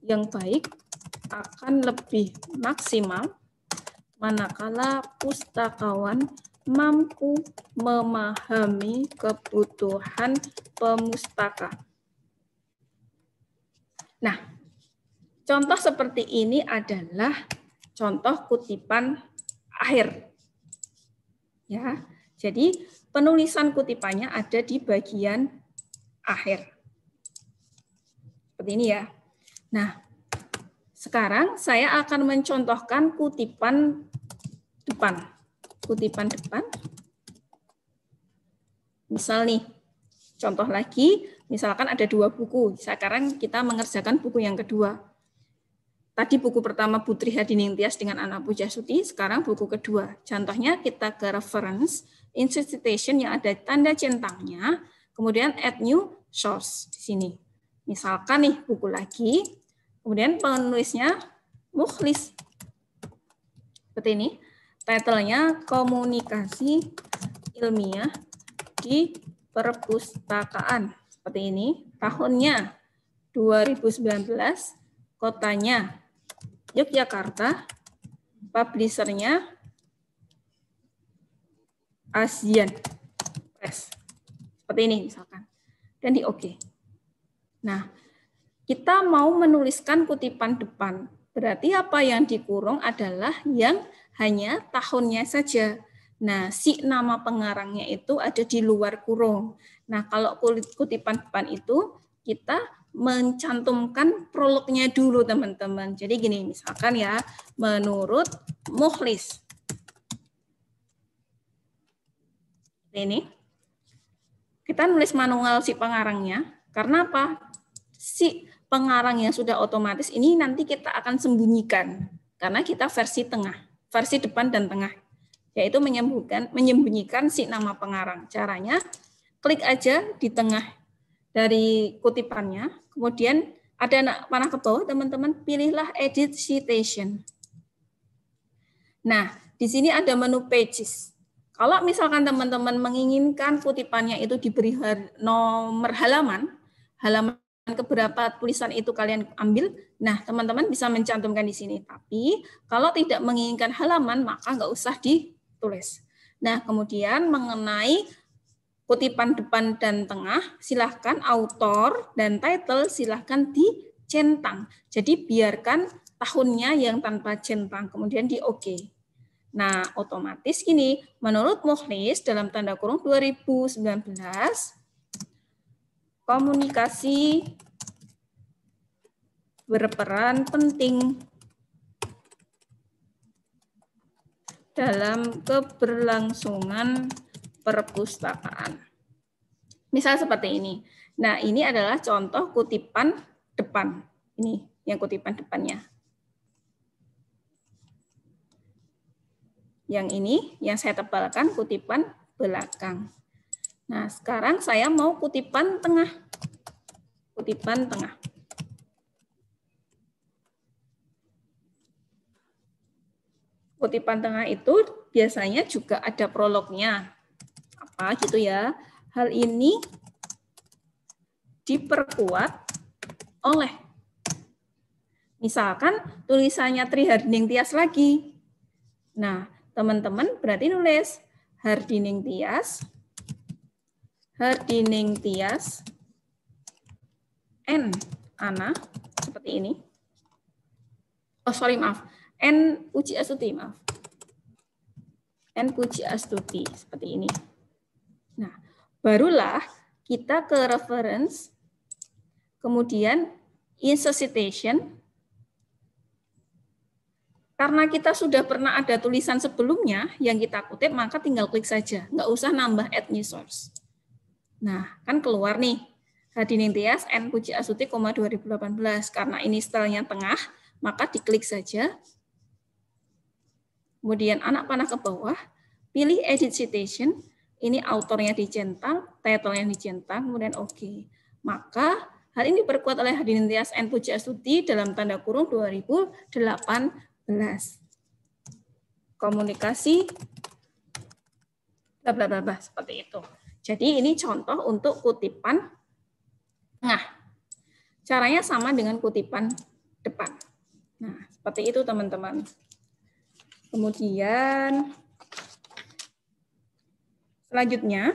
yang baik akan lebih maksimal manakala pustakawan mampu memahami kebutuhan pemustaka. Nah, contoh seperti ini adalah contoh kutipan akhir. Ya. Jadi, penulisan kutipannya ada di bagian akhir. Seperti ini ya. Nah, sekarang saya akan mencontohkan kutipan depan kutipan depan. Misal nih, contoh lagi, misalkan ada dua buku. Sekarang kita mengerjakan buku yang kedua. Tadi buku pertama Putri Hadining Tias dengan puja Pujasuti, sekarang buku kedua. Contohnya kita ke reference, institution yang ada tanda centangnya, kemudian add new source di sini. Misalkan nih buku lagi, kemudian penulisnya mukhlis. Seperti ini. Titlenya Komunikasi Ilmiah di Perpustakaan. Seperti ini. Tahunnya 2019, kotanya Yogyakarta, publishernya ASEAN Press. Seperti ini misalkan. Dan di OK. Nah, kita mau menuliskan kutipan depan Berarti apa yang dikurung adalah yang hanya tahunnya saja. Nah, si nama pengarangnya itu ada di luar kurung. Nah, kalau kulit kutipan depan itu kita mencantumkan prolognya dulu teman-teman. Jadi gini misalkan ya, menurut Muhlis. Ini. Kita nulis manual si pengarangnya. Karena apa? Si pengarang yang sudah otomatis ini nanti kita akan sembunyikan karena kita versi tengah, versi depan dan tengah, yaitu menyembunyikan menyembunyikan si nama pengarang. Caranya klik aja di tengah dari kutipannya, kemudian ada anak panah ke bawah, teman-teman pilihlah edit citation. Nah, di sini ada menu pages. Kalau misalkan teman-teman menginginkan kutipannya itu diberi nomor halaman, halaman keberapa tulisan itu kalian ambil, nah teman-teman bisa mencantumkan di sini. Tapi kalau tidak menginginkan halaman, maka nggak usah ditulis. Nah kemudian mengenai kutipan depan dan tengah, silahkan author dan title silahkan dicentang. Jadi biarkan tahunnya yang tanpa centang, kemudian di oke. Nah, otomatis ini menurut Mohlis dalam tanda kurung 2019 komunikasi berperan penting dalam keberlangsungan perpustakaan. Misal seperti ini. Nah, ini adalah contoh kutipan depan. Ini yang kutipan depannya. Yang ini yang saya tebalkan kutipan belakang. Nah, sekarang saya mau kutipan tengah. Kutipan tengah. Kutipan tengah itu biasanya juga ada prolognya. Apa gitu ya. Hal ini diperkuat oleh misalkan tulisannya Tri Hardening Tias lagi. Nah, teman-teman berarti nulis Hardening Tias Herdining Tias, N Ana seperti ini. Oh sorry maaf, N Puji Astuti maaf. N Puji Astuti seperti ini. Nah barulah kita ke reference, kemudian insuscitation. Karena kita sudah pernah ada tulisan sebelumnya yang kita kutip, maka tinggal klik saja. Nggak usah nambah add new source. Nah, kan keluar nih. Hadining Tias N Puji Asuti, 2018. Karena ini stylenya tengah, maka diklik saja. Kemudian anak panah ke bawah, pilih edit citation. Ini autornya dicentang title-nya dicentang, kemudian oke. Okay. Maka hal ini diperkuat oleh Hadining Tias N Puji Asuti dalam tanda kurung 2018. Komunikasi bla bla bla bla seperti itu. Jadi ini contoh untuk kutipan tengah. Caranya sama dengan kutipan depan. Nah, seperti itu teman-teman. Kemudian selanjutnya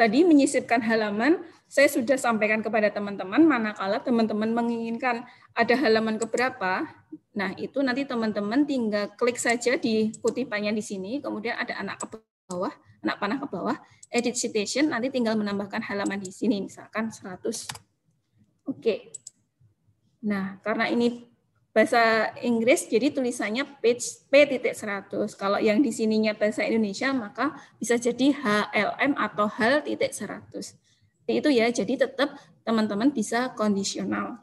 tadi menyisipkan halaman saya sudah sampaikan kepada teman-teman manakala teman-teman menginginkan ada halaman keberapa, nah itu nanti teman-teman tinggal klik saja di kutipannya di sini, kemudian ada anak ke bawah, anak panah ke bawah, edit citation, nanti tinggal menambahkan halaman di sini, misalkan 100. Oke. Nah, karena ini bahasa Inggris, jadi tulisannya page P.100. Kalau yang di sininya bahasa Indonesia, maka bisa jadi HLM atau HAL.100. Itu ya, jadi tetap teman-teman bisa kondisional.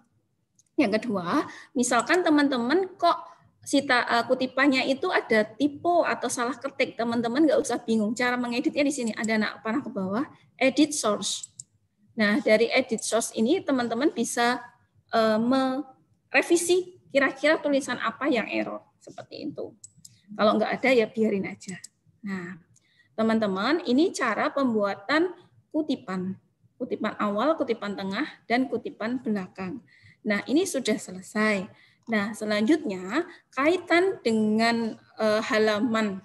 Yang kedua, misalkan teman-teman kok sita uh, e, kutipannya itu ada tipe atau salah ketik, teman-teman nggak usah bingung. Cara mengeditnya di sini ada anak panah ke bawah, edit source. Nah, dari edit source ini teman-teman bisa uh, merevisi kira-kira tulisan apa yang error seperti itu. Kalau nggak ada ya biarin aja. Nah, teman-teman, ini cara pembuatan kutipan. Kutipan awal, kutipan tengah, dan kutipan belakang. Nah, ini sudah selesai. Nah, selanjutnya kaitan dengan e, halaman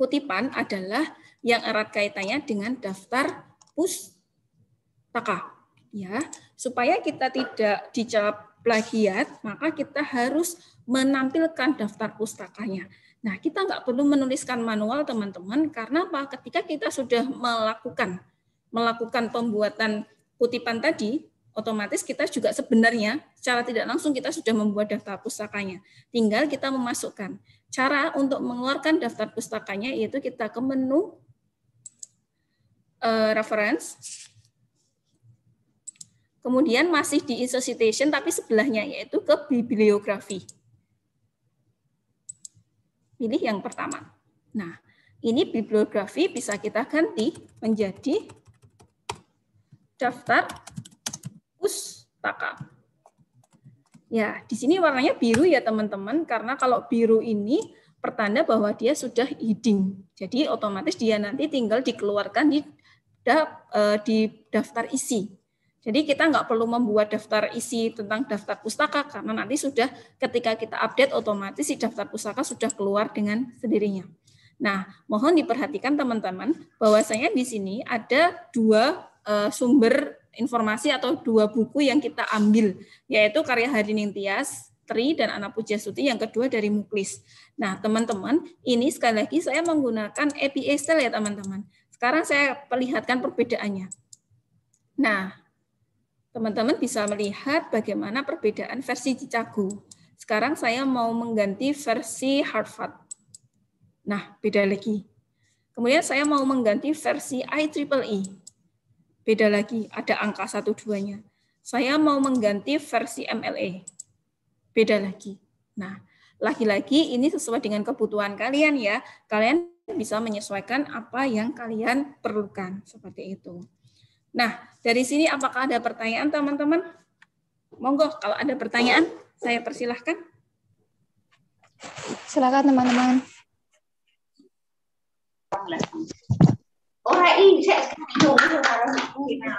kutipan adalah yang erat kaitannya dengan daftar pustaka. Ya, supaya kita tidak dicap plagiat, maka kita harus menampilkan daftar pustakanya. Nah, kita nggak perlu menuliskan manual, teman-teman, karena apa? Ketika kita sudah melakukan melakukan pembuatan kutipan tadi, otomatis kita juga sebenarnya secara tidak langsung kita sudah membuat daftar pustakanya. Tinggal kita memasukkan. Cara untuk mengeluarkan daftar pustakanya yaitu kita ke menu uh, reference, kemudian masih di ISO citation tapi sebelahnya yaitu ke bibliografi. Pilih yang pertama. Nah, ini bibliografi bisa kita ganti menjadi daftar pustaka. Ya, di sini warnanya biru ya teman-teman, karena kalau biru ini pertanda bahwa dia sudah eating. Jadi otomatis dia nanti tinggal dikeluarkan di, da, e, di daftar isi. Jadi kita nggak perlu membuat daftar isi tentang daftar pustaka, karena nanti sudah ketika kita update otomatis si daftar pustaka sudah keluar dengan sendirinya. Nah, mohon diperhatikan teman-teman bahwasanya di sini ada dua e, sumber informasi atau dua buku yang kita ambil, yaitu karya Hari Tias, Tri, dan Puja Suti, yang kedua dari Muklis. Nah, teman-teman, ini sekali lagi saya menggunakan APA style ya teman-teman. Sekarang saya perlihatkan perbedaannya. Nah, teman-teman bisa melihat bagaimana perbedaan versi Cicago. Sekarang saya mau mengganti versi Harvard. Nah, beda lagi. Kemudian saya mau mengganti versi IEEE. Beda lagi, ada angka satu duanya. Saya mau mengganti versi MLA e. Beda lagi. Nah, lagi-lagi ini sesuai dengan kebutuhan kalian ya. Kalian bisa menyesuaikan apa yang kalian perlukan seperti itu. Nah, dari sini apakah ada pertanyaan teman-teman? Monggo kalau ada pertanyaan saya persilahkan. Silakan teman-teman. ủa y sẽ dùng cái như là nó như nào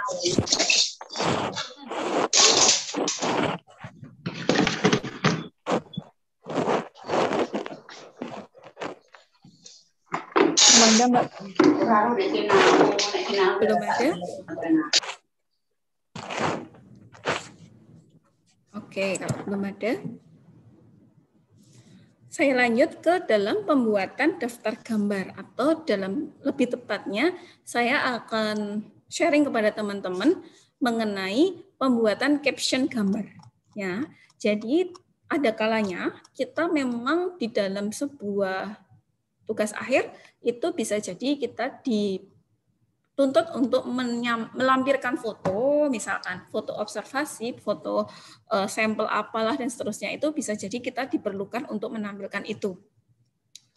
Maganda ba? Kilometer? Okay, kilometer. saya lanjut ke dalam pembuatan daftar gambar atau dalam lebih tepatnya saya akan sharing kepada teman-teman mengenai pembuatan caption gambar. Ya, jadi ada kalanya kita memang di dalam sebuah tugas akhir itu bisa jadi kita di tuntut untuk menyam, melampirkan foto, misalkan foto observasi, foto e, sampel apalah dan seterusnya itu bisa jadi kita diperlukan untuk menampilkan itu.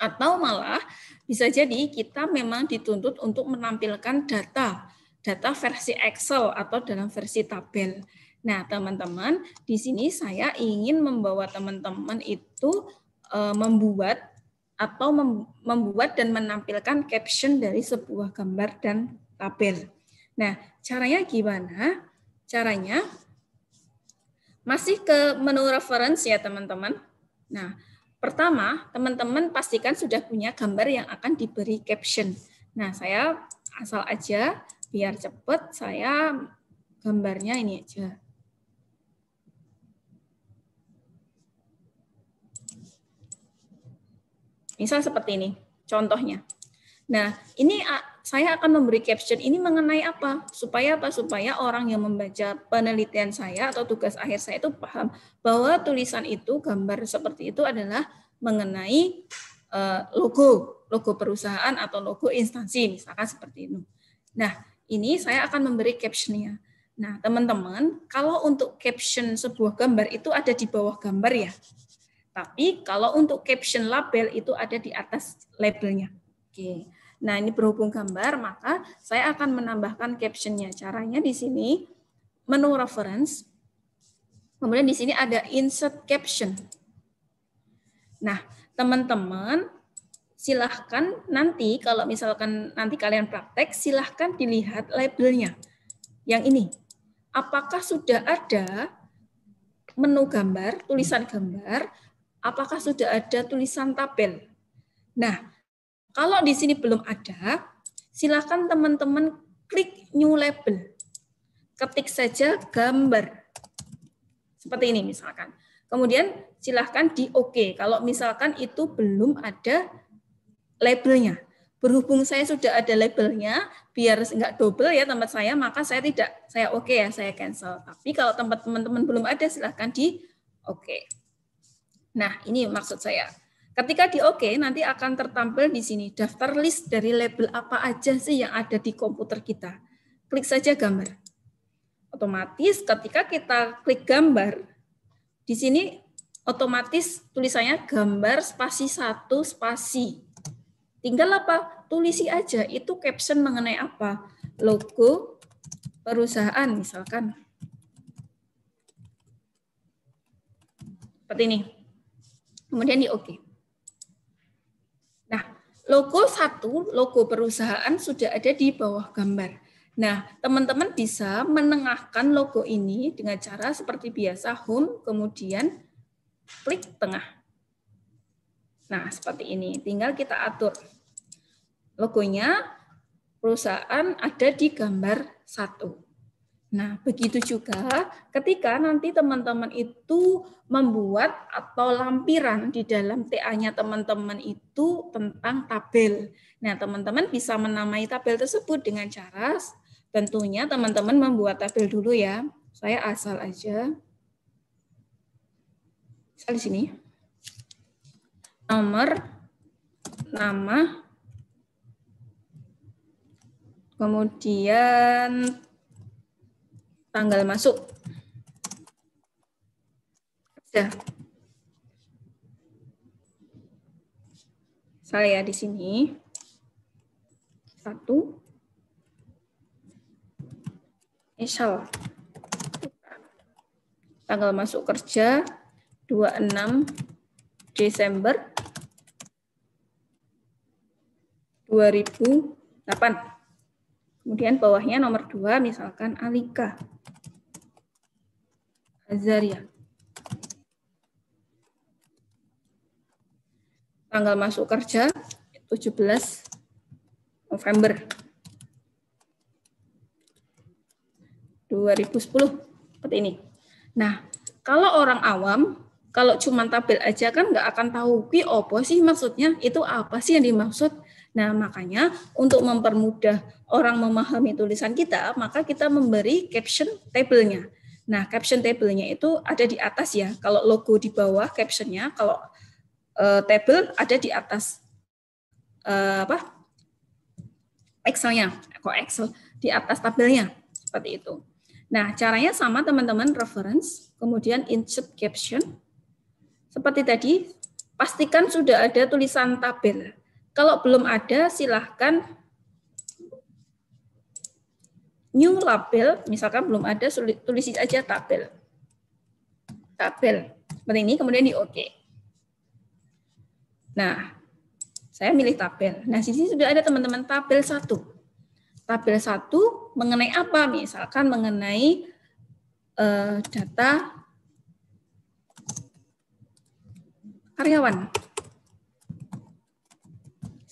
Atau malah bisa jadi kita memang dituntut untuk menampilkan data, data versi Excel atau dalam versi tabel. Nah, teman-teman, di sini saya ingin membawa teman-teman itu e, membuat atau membuat dan menampilkan caption dari sebuah gambar dan tabel. Nah, caranya gimana? Caranya masih ke menu reference ya teman-teman. Nah, pertama teman-teman pastikan sudah punya gambar yang akan diberi caption. Nah, saya asal aja biar cepat saya gambarnya ini aja. Misal seperti ini contohnya. Nah, ini saya akan memberi caption ini mengenai apa supaya apa supaya orang yang membaca penelitian saya atau tugas akhir saya itu paham bahwa tulisan itu gambar seperti itu adalah mengenai eh, logo logo perusahaan atau logo instansi misalkan seperti itu. Nah ini saya akan memberi captionnya. Nah teman-teman kalau untuk caption sebuah gambar itu ada di bawah gambar ya. Tapi kalau untuk caption label itu ada di atas labelnya. Oke. Okay. Nah, ini berhubung gambar, maka saya akan menambahkan captionnya. Caranya di sini, menu reference, kemudian di sini ada insert caption. Nah, teman-teman, silahkan nanti kalau misalkan nanti kalian praktek, silahkan dilihat labelnya. Yang ini, apakah sudah ada menu gambar, tulisan gambar, apakah sudah ada tulisan tabel? Nah, kalau di sini belum ada, silakan teman-teman klik new label. Ketik saja gambar. Seperti ini misalkan. Kemudian silahkan di oke kalau misalkan itu belum ada labelnya. Berhubung saya sudah ada labelnya, biar nggak double ya tempat saya, maka saya tidak saya oke okay ya, saya cancel. Tapi kalau tempat teman-teman belum ada silahkan di oke. Okay. Nah, ini maksud saya. Ketika di OK, nanti akan tertampil di sini daftar list dari label apa aja sih yang ada di komputer kita. Klik saja gambar. Otomatis ketika kita klik gambar, di sini otomatis tulisannya gambar spasi satu spasi. Tinggal apa? Tulisi aja itu caption mengenai apa. Logo perusahaan misalkan. Seperti ini. Kemudian di OK. Logo satu, logo perusahaan sudah ada di bawah gambar. Nah, teman-teman bisa menengahkan logo ini dengan cara seperti biasa home, kemudian klik tengah. Nah, seperti ini. Tinggal kita atur. Logonya perusahaan ada di gambar satu. Nah, begitu juga ketika nanti teman-teman itu membuat atau lampiran di dalam TA-nya teman-teman itu tentang tabel. Nah, teman-teman bisa menamai tabel tersebut dengan cara tentunya teman-teman membuat tabel dulu ya. Saya asal aja. Saya di sini. Nomor, nama, kemudian tanggal masuk. Ya. Saya di sini. Satu. Misal. Tanggal masuk kerja 26 Desember 2008. Kemudian bawahnya nomor kedua misalkan Alika. Azaria. Tanggal masuk kerja 17 November 2010 seperti ini. Nah, kalau orang awam kalau cuma tabel aja kan nggak akan tahu ki opo sih maksudnya itu apa sih yang dimaksud Nah, makanya untuk mempermudah orang memahami tulisan kita, maka kita memberi caption table Nah, caption table itu ada di atas ya. Kalau logo di bawah captionnya, kalau uh, table ada di atas uh, apa? Excel-nya, kok Excel di atas tabelnya seperti itu. Nah, caranya sama teman-teman reference, kemudian insert caption. Seperti tadi, pastikan sudah ada tulisan tabel. Kalau belum ada, silahkan new label, misalkan belum ada, tulis aja tabel. Tabel. Seperti ini, kemudian di OK. Nah, saya milih tabel. Nah, di sini sudah ada teman-teman tabel satu, Tabel satu mengenai apa? Misalkan mengenai uh, data karyawan.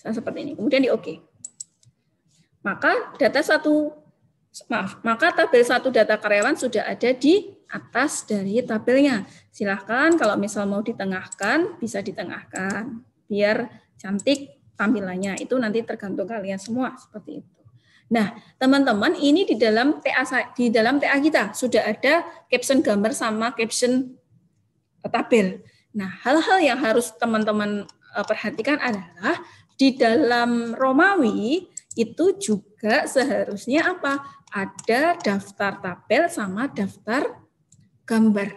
Nah, seperti ini. Kemudian di OK. Maka data satu maaf, maka tabel satu data karyawan sudah ada di atas dari tabelnya. Silahkan kalau misal mau ditengahkan, bisa ditengahkan. Biar cantik tampilannya. Itu nanti tergantung kalian semua seperti itu. Nah, teman-teman, ini di dalam TA di dalam TA kita sudah ada caption gambar sama caption eh, tabel. Nah, hal-hal yang harus teman-teman eh, perhatikan adalah di dalam Romawi itu juga seharusnya apa? Ada daftar tabel sama daftar gambar.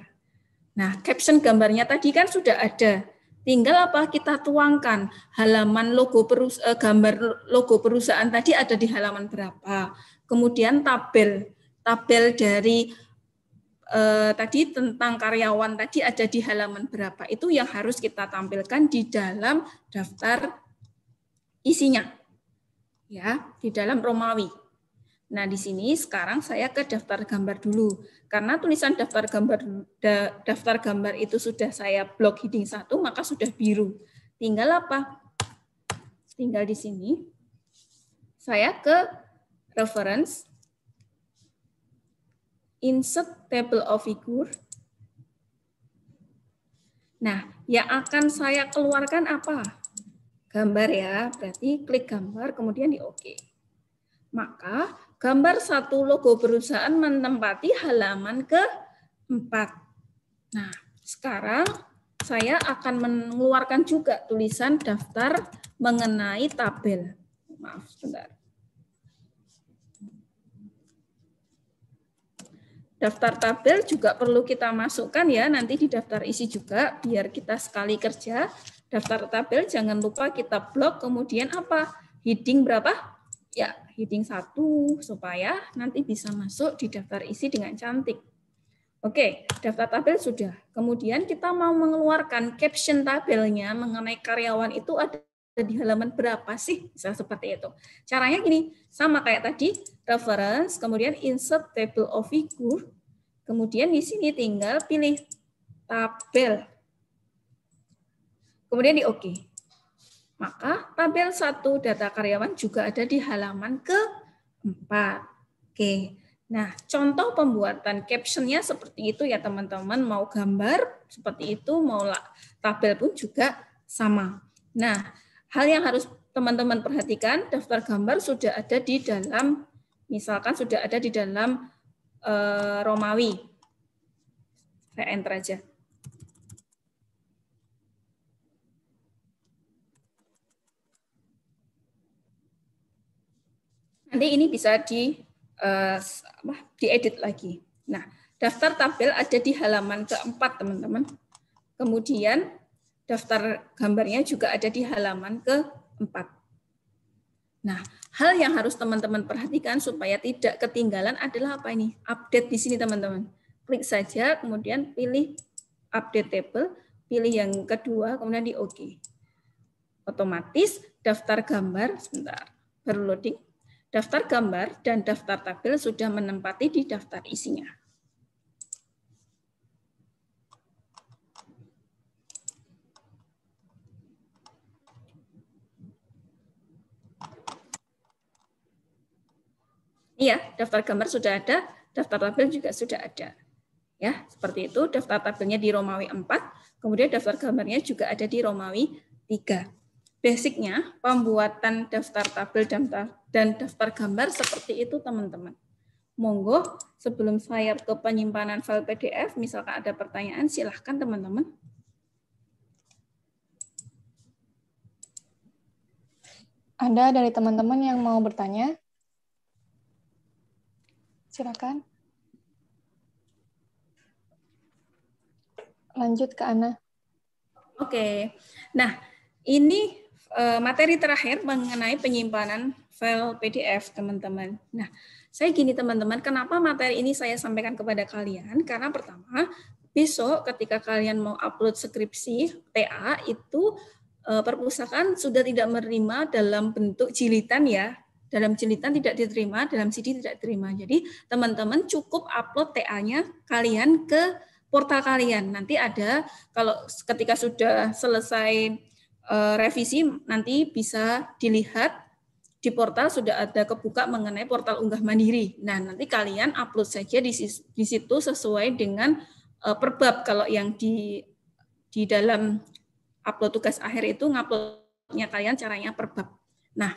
Nah, caption gambarnya tadi kan sudah ada. Tinggal apa kita tuangkan halaman logo perus eh, gambar logo perusahaan tadi ada di halaman berapa. Kemudian tabel tabel dari eh, tadi tentang karyawan tadi ada di halaman berapa. Itu yang harus kita tampilkan di dalam daftar isinya ya di dalam Romawi. Nah, di sini sekarang saya ke daftar gambar dulu. Karena tulisan daftar gambar da, daftar gambar itu sudah saya blok heading 1, maka sudah biru. Tinggal apa? Tinggal di sini. Saya ke reference insert table of figure. Nah, yang akan saya keluarkan apa? gambar ya, berarti klik gambar kemudian di OK. Maka gambar satu logo perusahaan menempati halaman ke-4. Nah, sekarang saya akan mengeluarkan juga tulisan daftar mengenai tabel. Maaf, sebentar. Daftar tabel juga perlu kita masukkan ya nanti di daftar isi juga biar kita sekali kerja daftar tabel jangan lupa kita blok kemudian apa heading berapa ya heading satu supaya nanti bisa masuk di daftar isi dengan cantik Oke, daftar tabel sudah. Kemudian kita mau mengeluarkan caption tabelnya mengenai karyawan itu ada di halaman berapa sih? Bisa seperti itu. Caranya gini, sama kayak tadi, reference, kemudian insert table of figure, kemudian di sini tinggal pilih tabel Kemudian di OK. Maka tabel 1 data karyawan juga ada di halaman ke-4. Oke. Nah, contoh pembuatan captionnya seperti itu ya teman-teman. Mau gambar seperti itu, mau tabel pun juga sama. Nah, hal yang harus teman-teman perhatikan, daftar gambar sudah ada di dalam, misalkan sudah ada di dalam e, Romawi. Saya enter aja. Nanti ini bisa di uh, diedit lagi. Nah, daftar tabel ada di halaman keempat, teman-teman. Kemudian daftar gambarnya juga ada di halaman keempat. Nah, hal yang harus teman-teman perhatikan supaya tidak ketinggalan adalah apa ini? Update di sini, teman-teman. Klik saja, kemudian pilih update table, pilih yang kedua, kemudian di OK. Otomatis daftar gambar, sebentar, baru loading Daftar gambar dan daftar tabel sudah menempati di daftar isinya. Iya, daftar gambar sudah ada, daftar tabel juga sudah ada. Ya, seperti itu. Daftar tabelnya di Romawi 4, kemudian daftar gambarnya juga ada di Romawi 3. Basicnya, pembuatan daftar tabel dan daftar gambar seperti itu, teman-teman. Monggo, sebelum saya ke penyimpanan file PDF, misalkan ada pertanyaan, silahkan teman-teman. Ada dari teman-teman yang mau bertanya? Silakan. Lanjut ke Ana. Oke. Nah, ini Eh, materi terakhir mengenai penyimpanan file PDF, teman-teman. Nah, saya gini teman-teman, kenapa materi ini saya sampaikan kepada kalian? Karena pertama, besok ketika kalian mau upload skripsi TA itu eh, perpustakaan sudah tidak menerima dalam bentuk jilitan ya. Dalam jilitan tidak diterima, dalam CD tidak diterima. Jadi teman-teman cukup upload TA-nya kalian ke portal kalian. Nanti ada kalau ketika sudah selesai Eh, revisi nanti bisa dilihat di portal sudah ada kebuka mengenai portal unggah mandiri. Nah, nanti kalian upload saja di, situ sesuai dengan eh, perbab kalau yang di di dalam upload tugas akhir itu nguploadnya kalian caranya perbab. Nah,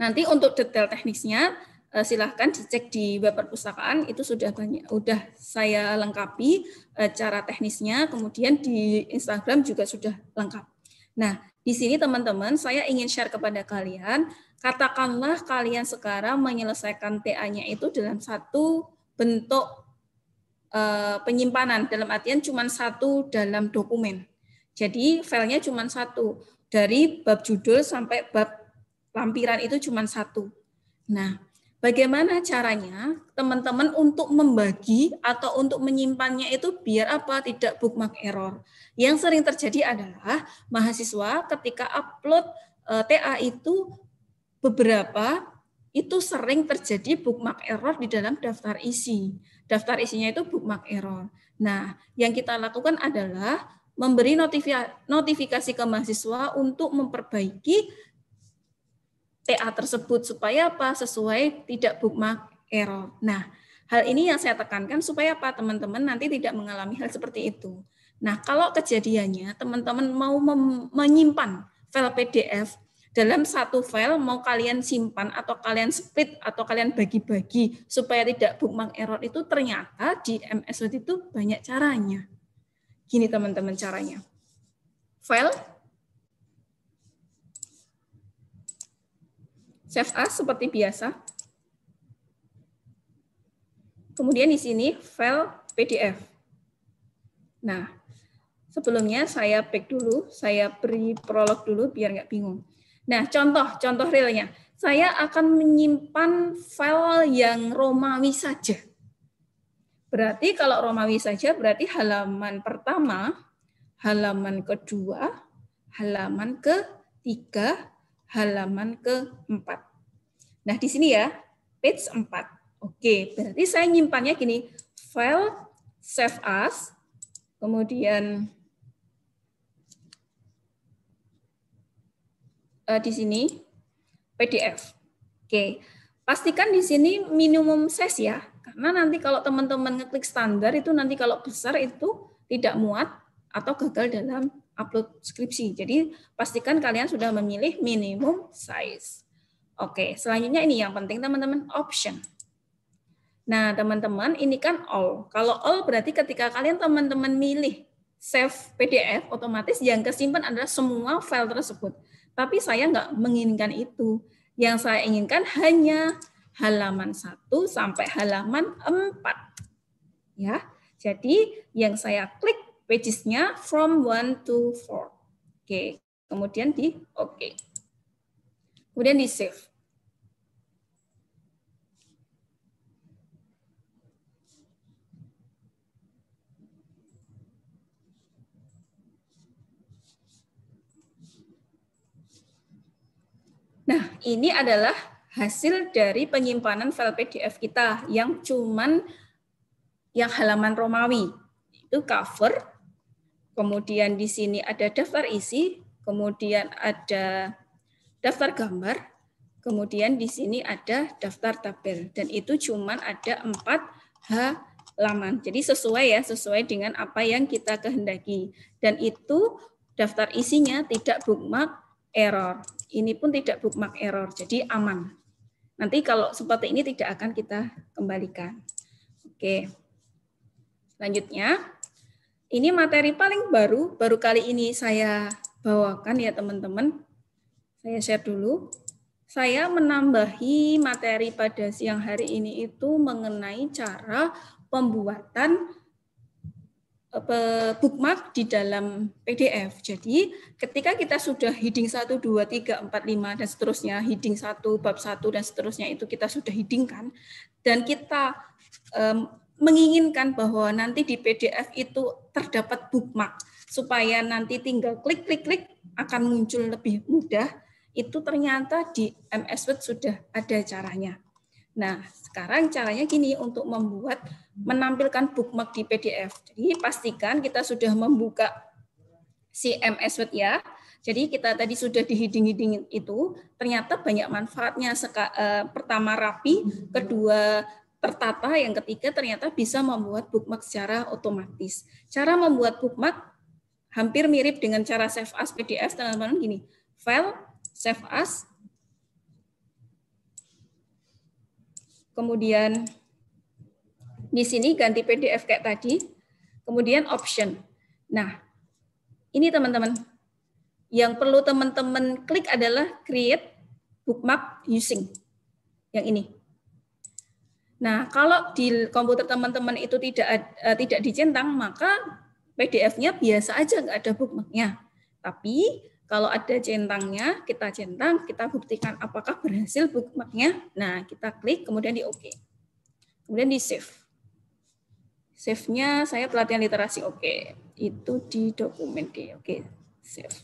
nanti untuk detail teknisnya eh, silahkan dicek di web perpustakaan itu sudah banyak udah saya lengkapi cara teknisnya kemudian di Instagram juga sudah lengkap Nah, di sini teman-teman saya ingin share kepada kalian, katakanlah kalian sekarang menyelesaikan TA-nya itu dalam satu bentuk eh, penyimpanan, dalam artian cuma satu dalam dokumen. Jadi filenya cuma satu, dari bab judul sampai bab lampiran itu cuma satu. Nah, Bagaimana caranya teman-teman untuk membagi atau untuk menyimpannya itu biar apa? Tidak bookmark error. Yang sering terjadi adalah mahasiswa ketika upload eh, TA itu beberapa itu sering terjadi bookmark error di dalam daftar isi. Daftar isinya itu bookmark error. Nah, yang kita lakukan adalah memberi notifikasi ke mahasiswa untuk memperbaiki TA tersebut supaya apa sesuai tidak bookmark error. Nah, hal ini yang saya tekankan supaya apa teman-teman nanti tidak mengalami hal seperti itu. Nah, kalau kejadiannya teman-teman mau menyimpan file PDF dalam satu file mau kalian simpan atau kalian split atau kalian bagi-bagi supaya tidak bookmark error itu ternyata di MS Word itu banyak caranya. Gini teman-teman caranya. File save as seperti biasa. Kemudian di sini file PDF. Nah, sebelumnya saya back dulu, saya beri prolog dulu biar nggak bingung. Nah, contoh, contoh realnya. Saya akan menyimpan file yang Romawi saja. Berarti kalau Romawi saja, berarti halaman pertama, halaman kedua, halaman ketiga, halaman keempat. Nah, di sini ya, page 4. Oke, berarti saya nyimpannya gini, file, save as, kemudian uh, di sini PDF. Oke, pastikan di sini minimum size ya, karena nanti kalau teman-teman ngeklik standar itu nanti kalau besar itu tidak muat atau gagal dalam upload skripsi. Jadi pastikan kalian sudah memilih minimum size. Oke, selanjutnya ini yang penting teman-teman option. Nah, teman-teman, ini kan all. Kalau all berarti ketika kalian teman-teman milih save PDF, otomatis yang kesimpan adalah semua file tersebut. Tapi saya nggak menginginkan itu. Yang saya inginkan hanya halaman 1 sampai halaman 4. Ya. Jadi yang saya klik wages-nya from one to four, Oke, okay. kemudian di oke. Okay. Kemudian di save. Nah, ini adalah hasil dari penyimpanan file PDF kita yang cuman yang halaman Romawi. Itu cover kemudian di sini ada daftar isi, kemudian ada daftar gambar, kemudian di sini ada daftar tabel, dan itu cuma ada empat halaman. Jadi sesuai ya, sesuai dengan apa yang kita kehendaki. Dan itu daftar isinya tidak bookmark error. Ini pun tidak bookmark error, jadi aman. Nanti kalau seperti ini tidak akan kita kembalikan. Oke. Selanjutnya, ini materi paling baru, baru kali ini saya bawakan ya teman-teman. Saya share dulu. Saya menambahi materi pada siang hari ini itu mengenai cara pembuatan eh, bookmark di dalam PDF. Jadi ketika kita sudah heading 1, 2, 3, 4, 5, dan seterusnya, heading 1, bab 1, dan seterusnya itu kita sudah kan dan kita menginginkan bahwa nanti di PDF itu terdapat bookmark supaya nanti tinggal klik klik klik akan muncul lebih mudah itu ternyata di MS Word sudah ada caranya. Nah, sekarang caranya gini untuk membuat menampilkan bookmark di PDF. Jadi pastikan kita sudah membuka si MS Word ya. Jadi kita tadi sudah dihiding hiding itu, ternyata banyak manfaatnya. Eh, pertama rapi, kedua tertata, yang ketiga ternyata bisa membuat bookmark secara otomatis. Cara membuat bookmark hampir mirip dengan cara save as PDF, teman-teman gini, file, save as, kemudian di sini ganti PDF kayak tadi, kemudian option. Nah, ini teman-teman, yang perlu teman-teman klik adalah create bookmark using, yang ini. Nah, kalau di komputer teman-teman itu tidak uh, tidak dicentang, maka PDF-nya biasa aja nggak ada bookmarknya. Tapi kalau ada centangnya, kita centang, kita buktikan apakah berhasil bookmarknya. Nah, kita klik, kemudian di OK. Kemudian di save. Save-nya saya pelatihan literasi oke. Itu di dokumen Oke, save.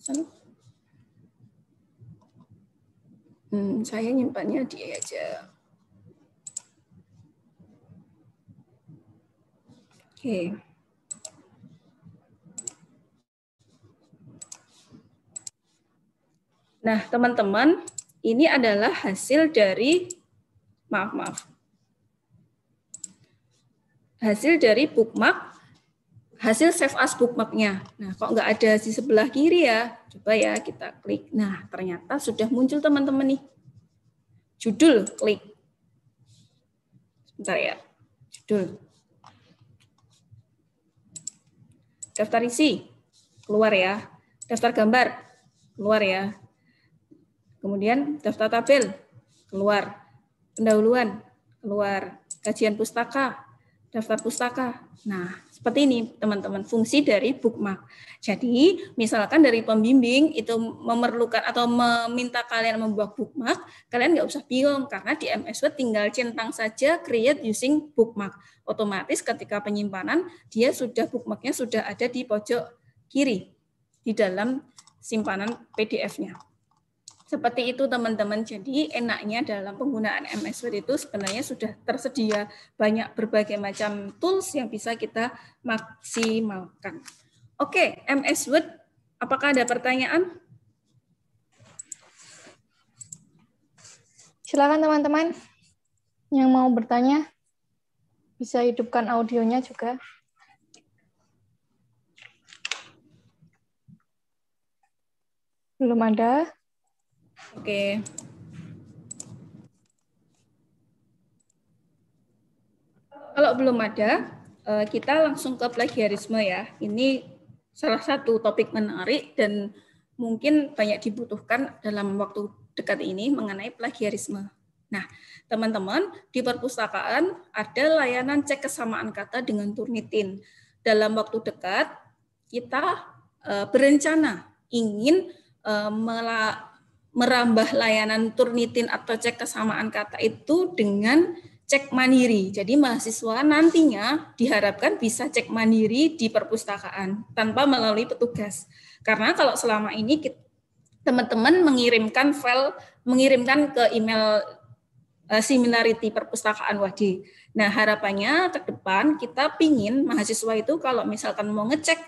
Salah. Hmm, saya nyimpannya di aja. Oke. Okay. Nah, teman-teman, ini adalah hasil dari maaf maaf. Hasil dari bookmark hasil save as bookmarknya. Nah, kok nggak ada di sebelah kiri ya? Coba ya kita klik. Nah, ternyata sudah muncul teman-teman nih. Judul, klik. Sebentar ya, judul. Daftar isi, keluar ya. Daftar gambar, keluar ya. Kemudian daftar tabel, keluar. Pendahuluan, keluar. Kajian pustaka, daftar pustaka. Nah, seperti ini teman-teman fungsi dari bookmark. Jadi, misalkan dari pembimbing itu memerlukan atau meminta kalian membuat bookmark, kalian nggak usah bingung karena di MS Word tinggal centang saja create using bookmark. Otomatis ketika penyimpanan dia sudah bookmarknya sudah ada di pojok kiri di dalam simpanan PDF-nya. Seperti itu teman-teman. Jadi enaknya dalam penggunaan MS Word itu sebenarnya sudah tersedia banyak berbagai macam tools yang bisa kita maksimalkan. Oke, MS Word, apakah ada pertanyaan? Silakan teman-teman yang mau bertanya bisa hidupkan audionya juga. Belum ada. Oke. Okay. Kalau belum ada, eh, kita langsung ke plagiarisme ya. Ini salah satu topik menarik dan mungkin banyak dibutuhkan dalam waktu dekat ini mengenai plagiarisme. Nah, teman-teman, di perpustakaan ada layanan cek kesamaan kata dengan Turnitin. Dalam waktu dekat, kita eh, berencana ingin eh, merambah layanan Turnitin atau cek kesamaan kata itu dengan cek mandiri. Jadi mahasiswa nantinya diharapkan bisa cek mandiri di perpustakaan tanpa melalui petugas. Karena kalau selama ini teman-teman mengirimkan file, mengirimkan ke email e, similarity perpustakaan Wadi. Nah harapannya ke depan kita pingin mahasiswa itu kalau misalkan mau ngecek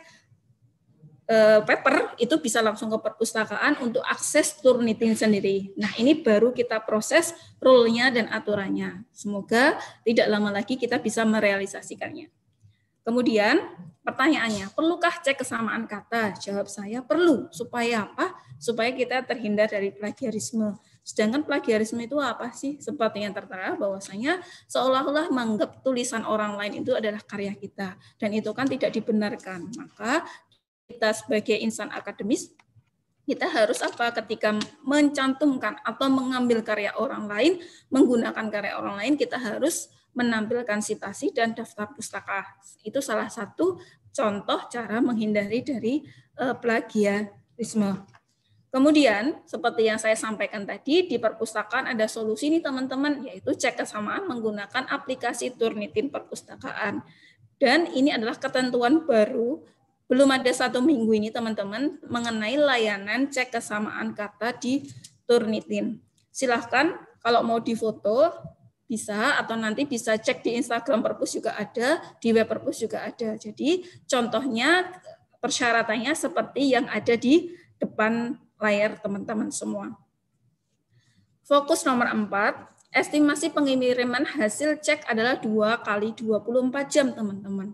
Eh, paper itu bisa langsung ke perpustakaan untuk akses Turnitin sendiri. Nah, ini baru kita proses rule-nya dan aturannya. Semoga tidak lama lagi kita bisa merealisasikannya. Kemudian pertanyaannya, perlukah cek kesamaan kata? Jawab saya perlu. Supaya apa? Supaya kita terhindar dari plagiarisme. Sedangkan plagiarisme itu apa sih? Seperti yang tertera bahwasanya seolah-olah menganggap tulisan orang lain itu adalah karya kita dan itu kan tidak dibenarkan. Maka kita sebagai insan akademis kita harus apa ketika mencantumkan atau mengambil karya orang lain, menggunakan karya orang lain, kita harus menampilkan sitasi dan daftar pustaka. Itu salah satu contoh cara menghindari dari eh, plagiarisme. Kemudian, seperti yang saya sampaikan tadi, di perpustakaan ada solusi nih teman-teman, yaitu cek kesamaan menggunakan aplikasi Turnitin Perpustakaan. Dan ini adalah ketentuan baru belum ada satu minggu ini teman-teman mengenai layanan cek kesamaan kata di Turnitin. Silahkan kalau mau difoto bisa atau nanti bisa cek di Instagram perpus juga ada, di web perpus juga ada. Jadi contohnya persyaratannya seperti yang ada di depan layar teman-teman semua. Fokus nomor 4, estimasi pengiriman hasil cek adalah 2 kali 24 jam teman-teman.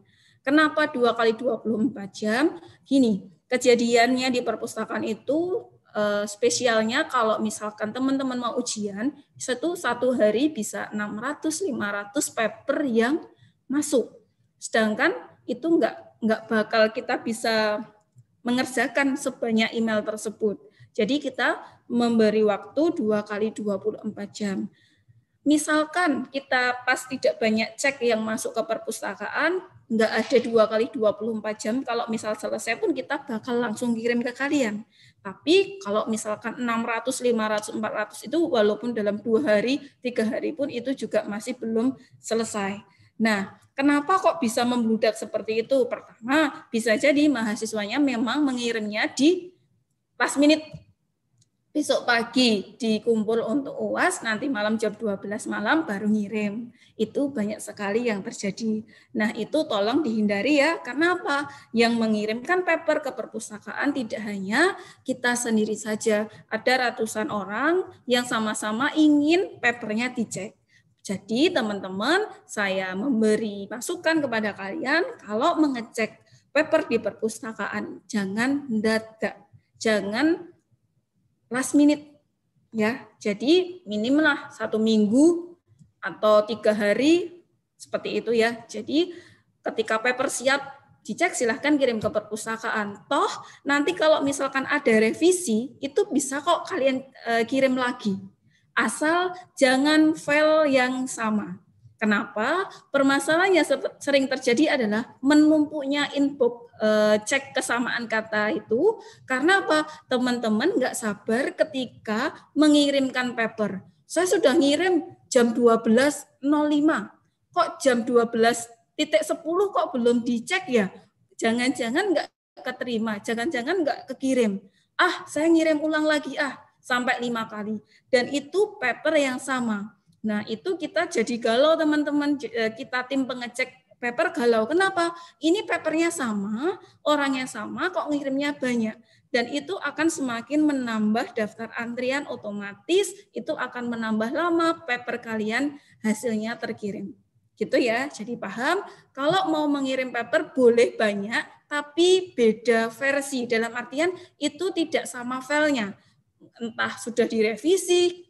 Kenapa dua kali 24 jam? Gini, kejadiannya di perpustakaan itu eh, spesialnya kalau misalkan teman-teman mau ujian, satu satu hari bisa 600 500 paper yang masuk. Sedangkan itu enggak enggak bakal kita bisa mengerjakan sebanyak email tersebut. Jadi kita memberi waktu dua kali 24 jam. Misalkan kita pas tidak banyak cek yang masuk ke perpustakaan, nggak ada dua kali 24 jam. Kalau misal selesai pun kita bakal langsung kirim ke kalian. Tapi kalau misalkan 600, 500, 400 itu walaupun dalam dua hari, tiga hari pun itu juga masih belum selesai. Nah, kenapa kok bisa membludak seperti itu? Pertama, bisa jadi mahasiswanya memang mengirimnya di last minute besok pagi dikumpul untuk UAS, nanti malam jam 12 malam baru ngirim. Itu banyak sekali yang terjadi. Nah, itu tolong dihindari ya. Karena apa? Yang mengirimkan paper ke perpustakaan tidak hanya kita sendiri saja. Ada ratusan orang yang sama-sama ingin papernya dicek. Jadi, teman-teman, saya memberi masukan kepada kalian kalau mengecek paper di perpustakaan jangan mendadak. Jangan last minute ya. Jadi minimlah satu minggu atau tiga hari seperti itu ya. Jadi ketika paper siap dicek silahkan kirim ke perpustakaan. Toh nanti kalau misalkan ada revisi itu bisa kok kalian eh, kirim lagi. Asal jangan file yang sama. Kenapa? Permasalahannya sering terjadi adalah menumpuknya info e, cek kesamaan kata itu karena apa? Teman-teman nggak sabar ketika mengirimkan paper. Saya sudah ngirim jam 12.05. Kok jam 12.10 kok belum dicek ya? Jangan-jangan nggak keterima, jangan-jangan nggak kekirim. Ah, saya ngirim ulang lagi ah, sampai lima kali. Dan itu paper yang sama Nah, itu kita jadi galau teman-teman, eh, kita tim pengecek paper galau. Kenapa? Ini papernya sama, orangnya sama, kok ngirimnya banyak. Dan itu akan semakin menambah daftar antrian otomatis, itu akan menambah lama paper kalian hasilnya terkirim. Gitu ya, jadi paham. Kalau mau mengirim paper boleh banyak, tapi beda versi. Dalam artian itu tidak sama filenya. Entah sudah direvisi,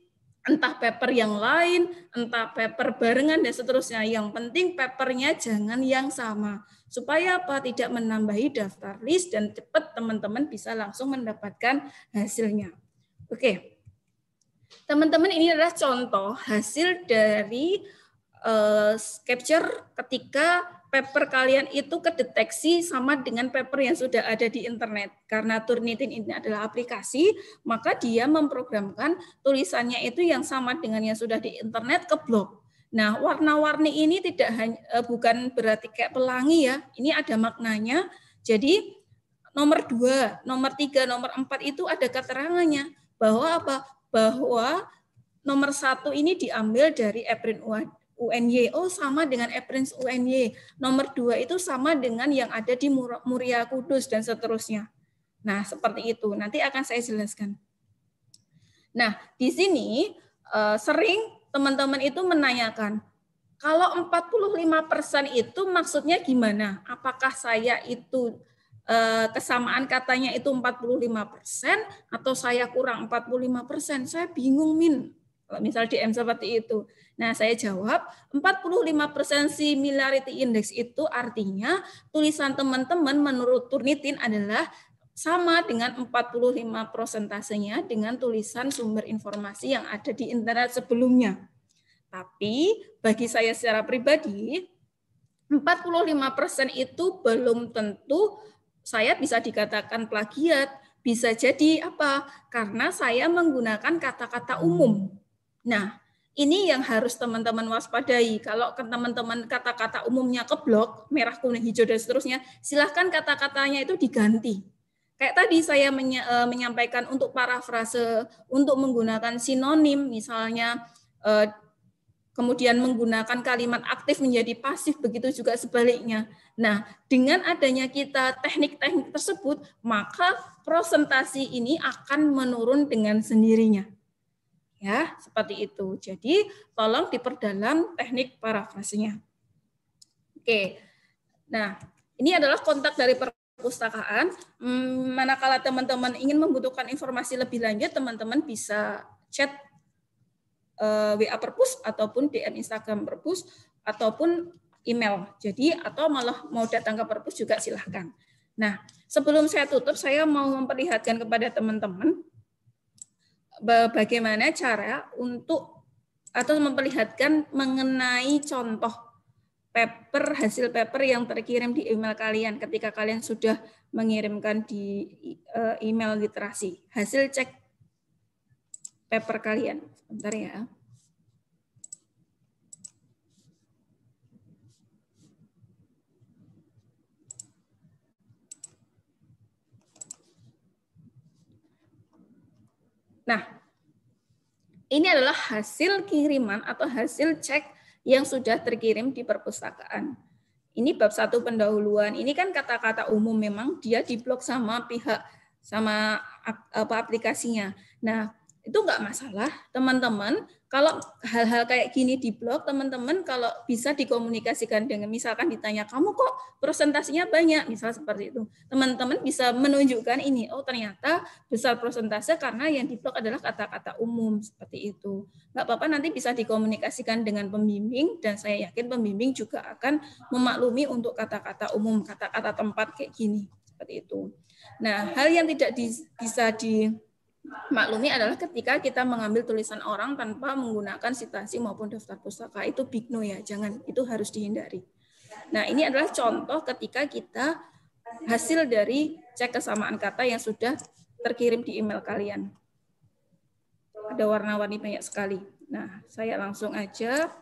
entah paper yang lain, entah paper barengan dan seterusnya. Yang penting papernya jangan yang sama. Supaya apa? Tidak menambahi daftar list dan cepat teman-teman bisa langsung mendapatkan hasilnya. Oke. Teman-teman ini adalah contoh hasil dari uh, capture ketika paper kalian itu kedeteksi sama dengan paper yang sudah ada di internet. Karena Turnitin ini adalah aplikasi, maka dia memprogramkan tulisannya itu yang sama dengan yang sudah di internet ke blog. Nah, warna-warni ini tidak hanya eh, bukan berarti kayak pelangi ya. Ini ada maknanya. Jadi nomor dua, nomor tiga, nomor empat itu ada keterangannya bahwa apa? Bahwa nomor satu ini diambil dari Eprin UNY. Oh, sama dengan Eprins UNY. Nomor dua itu sama dengan yang ada di Muria Kudus dan seterusnya. Nah, seperti itu. Nanti akan saya jelaskan. Nah, di sini eh, sering teman-teman itu menanyakan, kalau 45% itu maksudnya gimana? Apakah saya itu eh, kesamaan katanya itu 45% atau saya kurang 45%? Saya bingung, Min misal DM seperti itu. Nah, saya jawab 45% similarity index itu artinya tulisan teman-teman menurut Turnitin adalah sama dengan 45 persentasenya dengan tulisan sumber informasi yang ada di internet sebelumnya. Tapi bagi saya secara pribadi, 45% itu belum tentu saya bisa dikatakan plagiat, bisa jadi apa? Karena saya menggunakan kata-kata umum. Nah, ini yang harus teman-teman waspadai. Kalau teman-teman kata-kata umumnya keblok, merah, kuning, hijau, dan seterusnya, silahkan kata-katanya itu diganti. Kayak tadi saya eh, menyampaikan untuk parafrase, untuk menggunakan sinonim, misalnya eh, kemudian menggunakan kalimat aktif menjadi pasif, begitu juga sebaliknya. Nah, dengan adanya kita teknik-teknik tersebut, maka presentasi ini akan menurun dengan sendirinya. Ya, seperti itu. Jadi, tolong diperdalam teknik parafrasenya. Oke. Nah, ini adalah kontak dari perpustakaan. Hmm, manakala teman-teman ingin membutuhkan informasi lebih lanjut, teman-teman bisa chat eh, WA Perpus ataupun DM Instagram Perpus ataupun email. Jadi atau malah mau datang ke Perpus juga silahkan. Nah, sebelum saya tutup, saya mau memperlihatkan kepada teman-teman bagaimana cara untuk atau memperlihatkan mengenai contoh paper hasil paper yang terkirim di email kalian ketika kalian sudah mengirimkan di e, email literasi hasil cek paper kalian. sebentar ya. Nah, ini adalah hasil kiriman atau hasil cek yang sudah terkirim di perpustakaan. Ini bab satu pendahuluan. Ini kan kata-kata umum memang dia diblok sama pihak sama apa aplikasinya. Nah, itu nggak masalah teman-teman kalau hal-hal kayak gini di blog teman-teman kalau bisa dikomunikasikan dengan misalkan ditanya kamu kok presentasinya banyak misal seperti itu teman-teman bisa menunjukkan ini oh ternyata besar persentase karena yang di blog adalah kata-kata umum seperti itu nggak apa-apa nanti bisa dikomunikasikan dengan pembimbing dan saya yakin pembimbing juga akan memaklumi untuk kata-kata umum kata-kata tempat kayak gini seperti itu nah hal yang tidak di, bisa di maklumi adalah ketika kita mengambil tulisan orang tanpa menggunakan sitasi maupun daftar pustaka itu big no ya jangan itu harus dihindari nah ini adalah contoh ketika kita hasil dari cek kesamaan kata yang sudah terkirim di email kalian ada warna-warni banyak sekali nah saya langsung aja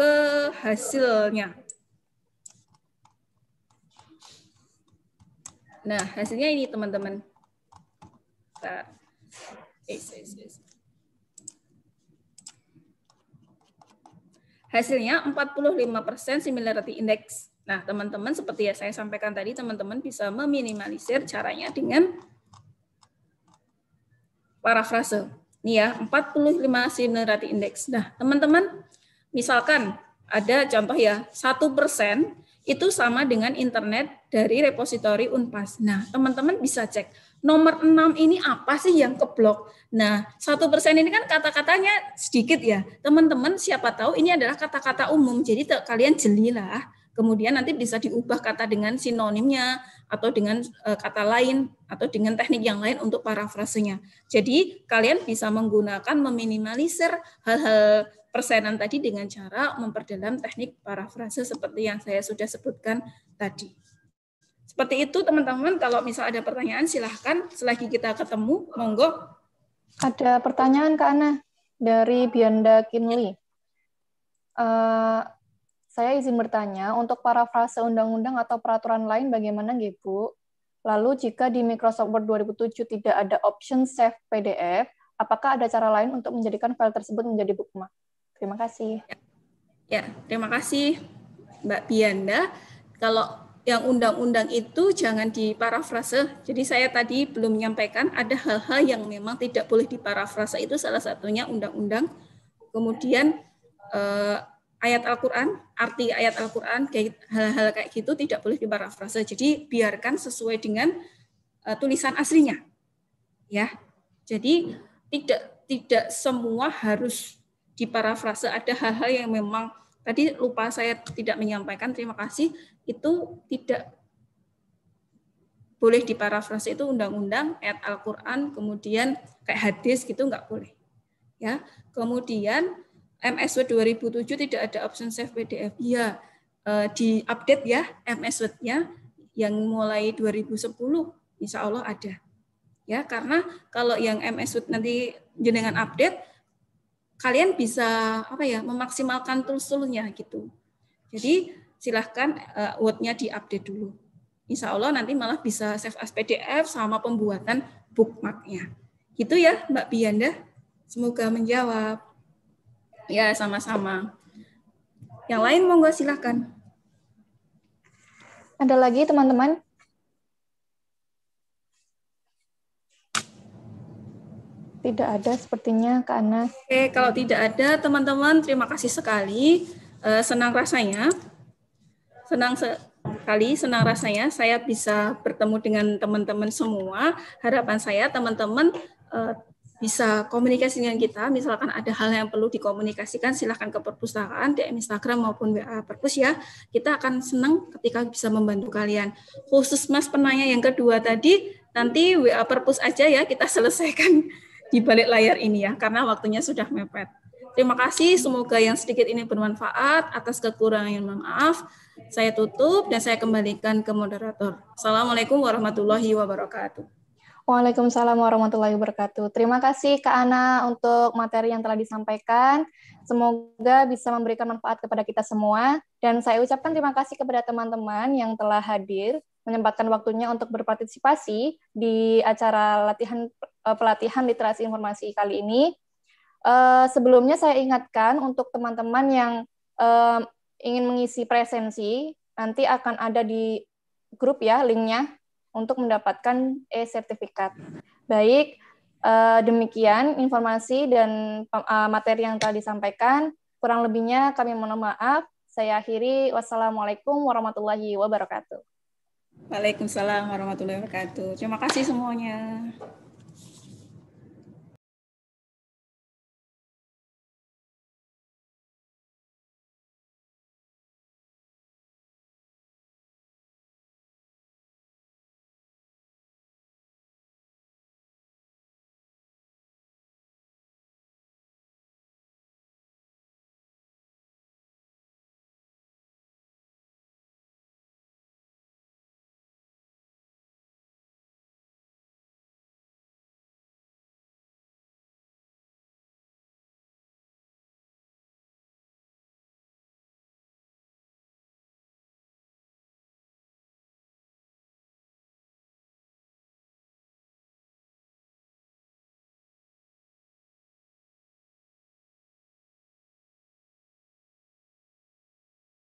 ke hasilnya nah hasilnya ini teman-teman Tá. Isso, isso, isso. Hasilnya 45% similarity index. Nah, teman-teman seperti yang saya sampaikan tadi, teman-teman bisa meminimalisir caranya dengan parafrase. Ini ya, 45 similarity index. Nah, teman-teman, misalkan ada contoh ya, 1% itu sama dengan internet dari repositori Unpas. Nah, teman-teman bisa cek nomor 6 ini apa sih yang keblok? Nah, satu persen ini kan kata-katanya sedikit ya. Teman-teman siapa tahu ini adalah kata-kata umum, jadi kalian jeli lah. Kemudian nanti bisa diubah kata dengan sinonimnya atau dengan e, kata lain atau dengan teknik yang lain untuk parafrasenya. Jadi kalian bisa menggunakan meminimalisir hal-hal persenan tadi dengan cara memperdalam teknik parafrase seperti yang saya sudah sebutkan tadi. Seperti itu teman-teman, kalau misal ada pertanyaan silahkan selagi kita ketemu, monggo. Ada pertanyaan ke Ana dari Bianda Kinli. Uh, saya izin bertanya, untuk para parafrase undang-undang atau peraturan lain bagaimana nggih Bu? Lalu jika di Microsoft Word 2007 tidak ada option save PDF, apakah ada cara lain untuk menjadikan file tersebut menjadi bookmark? Terima kasih. ya, ya. terima kasih Mbak Bianda. Kalau yang undang-undang itu jangan diparafrase. Jadi saya tadi belum menyampaikan ada hal-hal yang memang tidak boleh diparafrase itu salah satunya undang-undang. Kemudian eh, ayat Al-Qur'an, arti ayat Al-Qur'an gitu, hal-hal kayak gitu tidak boleh diparafrase. Jadi biarkan sesuai dengan eh, tulisan aslinya. Ya. Jadi tidak tidak semua harus diparafrase. Ada hal-hal yang memang tadi lupa saya tidak menyampaikan terima kasih itu tidak boleh diparafrase itu undang-undang ayat Al-Qur'an kemudian kayak hadis gitu enggak boleh. Ya. Kemudian MSW 2007 tidak ada option save PDF. Iya, eh, di update ya MSW-nya yang mulai 2010 insya Allah ada. Ya, karena kalau yang MSW nanti jenengan update kalian bisa apa ya memaksimalkan tools-toolsnya gitu. Jadi silahkan uh, wordnya diupdate dulu. Insya Allah nanti malah bisa save as PDF sama pembuatan bookmarknya. Gitu ya Mbak Bianda. Semoga menjawab. Ya sama-sama. Yang lain monggo silahkan. Ada lagi teman-teman? tidak ada sepertinya Kak Anas. Oke, kalau tidak ada teman-teman terima kasih sekali. Uh, senang rasanya. Senang sekali, senang rasanya saya bisa bertemu dengan teman-teman semua. Harapan saya teman-teman uh, bisa komunikasi dengan kita. Misalkan ada hal yang perlu dikomunikasikan, silahkan ke perpustakaan, di Instagram maupun WA Perpus ya. Kita akan senang ketika bisa membantu kalian. Khusus Mas penanya yang kedua tadi, nanti WA Perpus aja ya kita selesaikan di balik layar ini ya, karena waktunya sudah mepet. Terima kasih, semoga yang sedikit ini bermanfaat. Atas kekurangan yang maaf, saya tutup dan saya kembalikan ke moderator. Assalamualaikum warahmatullahi wabarakatuh. Waalaikumsalam warahmatullahi wabarakatuh. Terima kasih Kak Ana untuk materi yang telah disampaikan. Semoga bisa memberikan manfaat kepada kita semua. Dan saya ucapkan terima kasih kepada teman-teman yang telah hadir menyempatkan waktunya untuk berpartisipasi di acara latihan eh, pelatihan literasi informasi kali ini. Uh, sebelumnya saya ingatkan untuk teman-teman yang uh, ingin mengisi presensi, nanti akan ada di grup ya linknya untuk mendapatkan e-sertifikat. Baik, uh, demikian informasi dan uh, materi yang telah disampaikan. Kurang lebihnya kami mohon maaf. Saya akhiri. Wassalamualaikum warahmatullahi wabarakatuh. Waalaikumsalam warahmatullahi wabarakatuh. Terima kasih semuanya.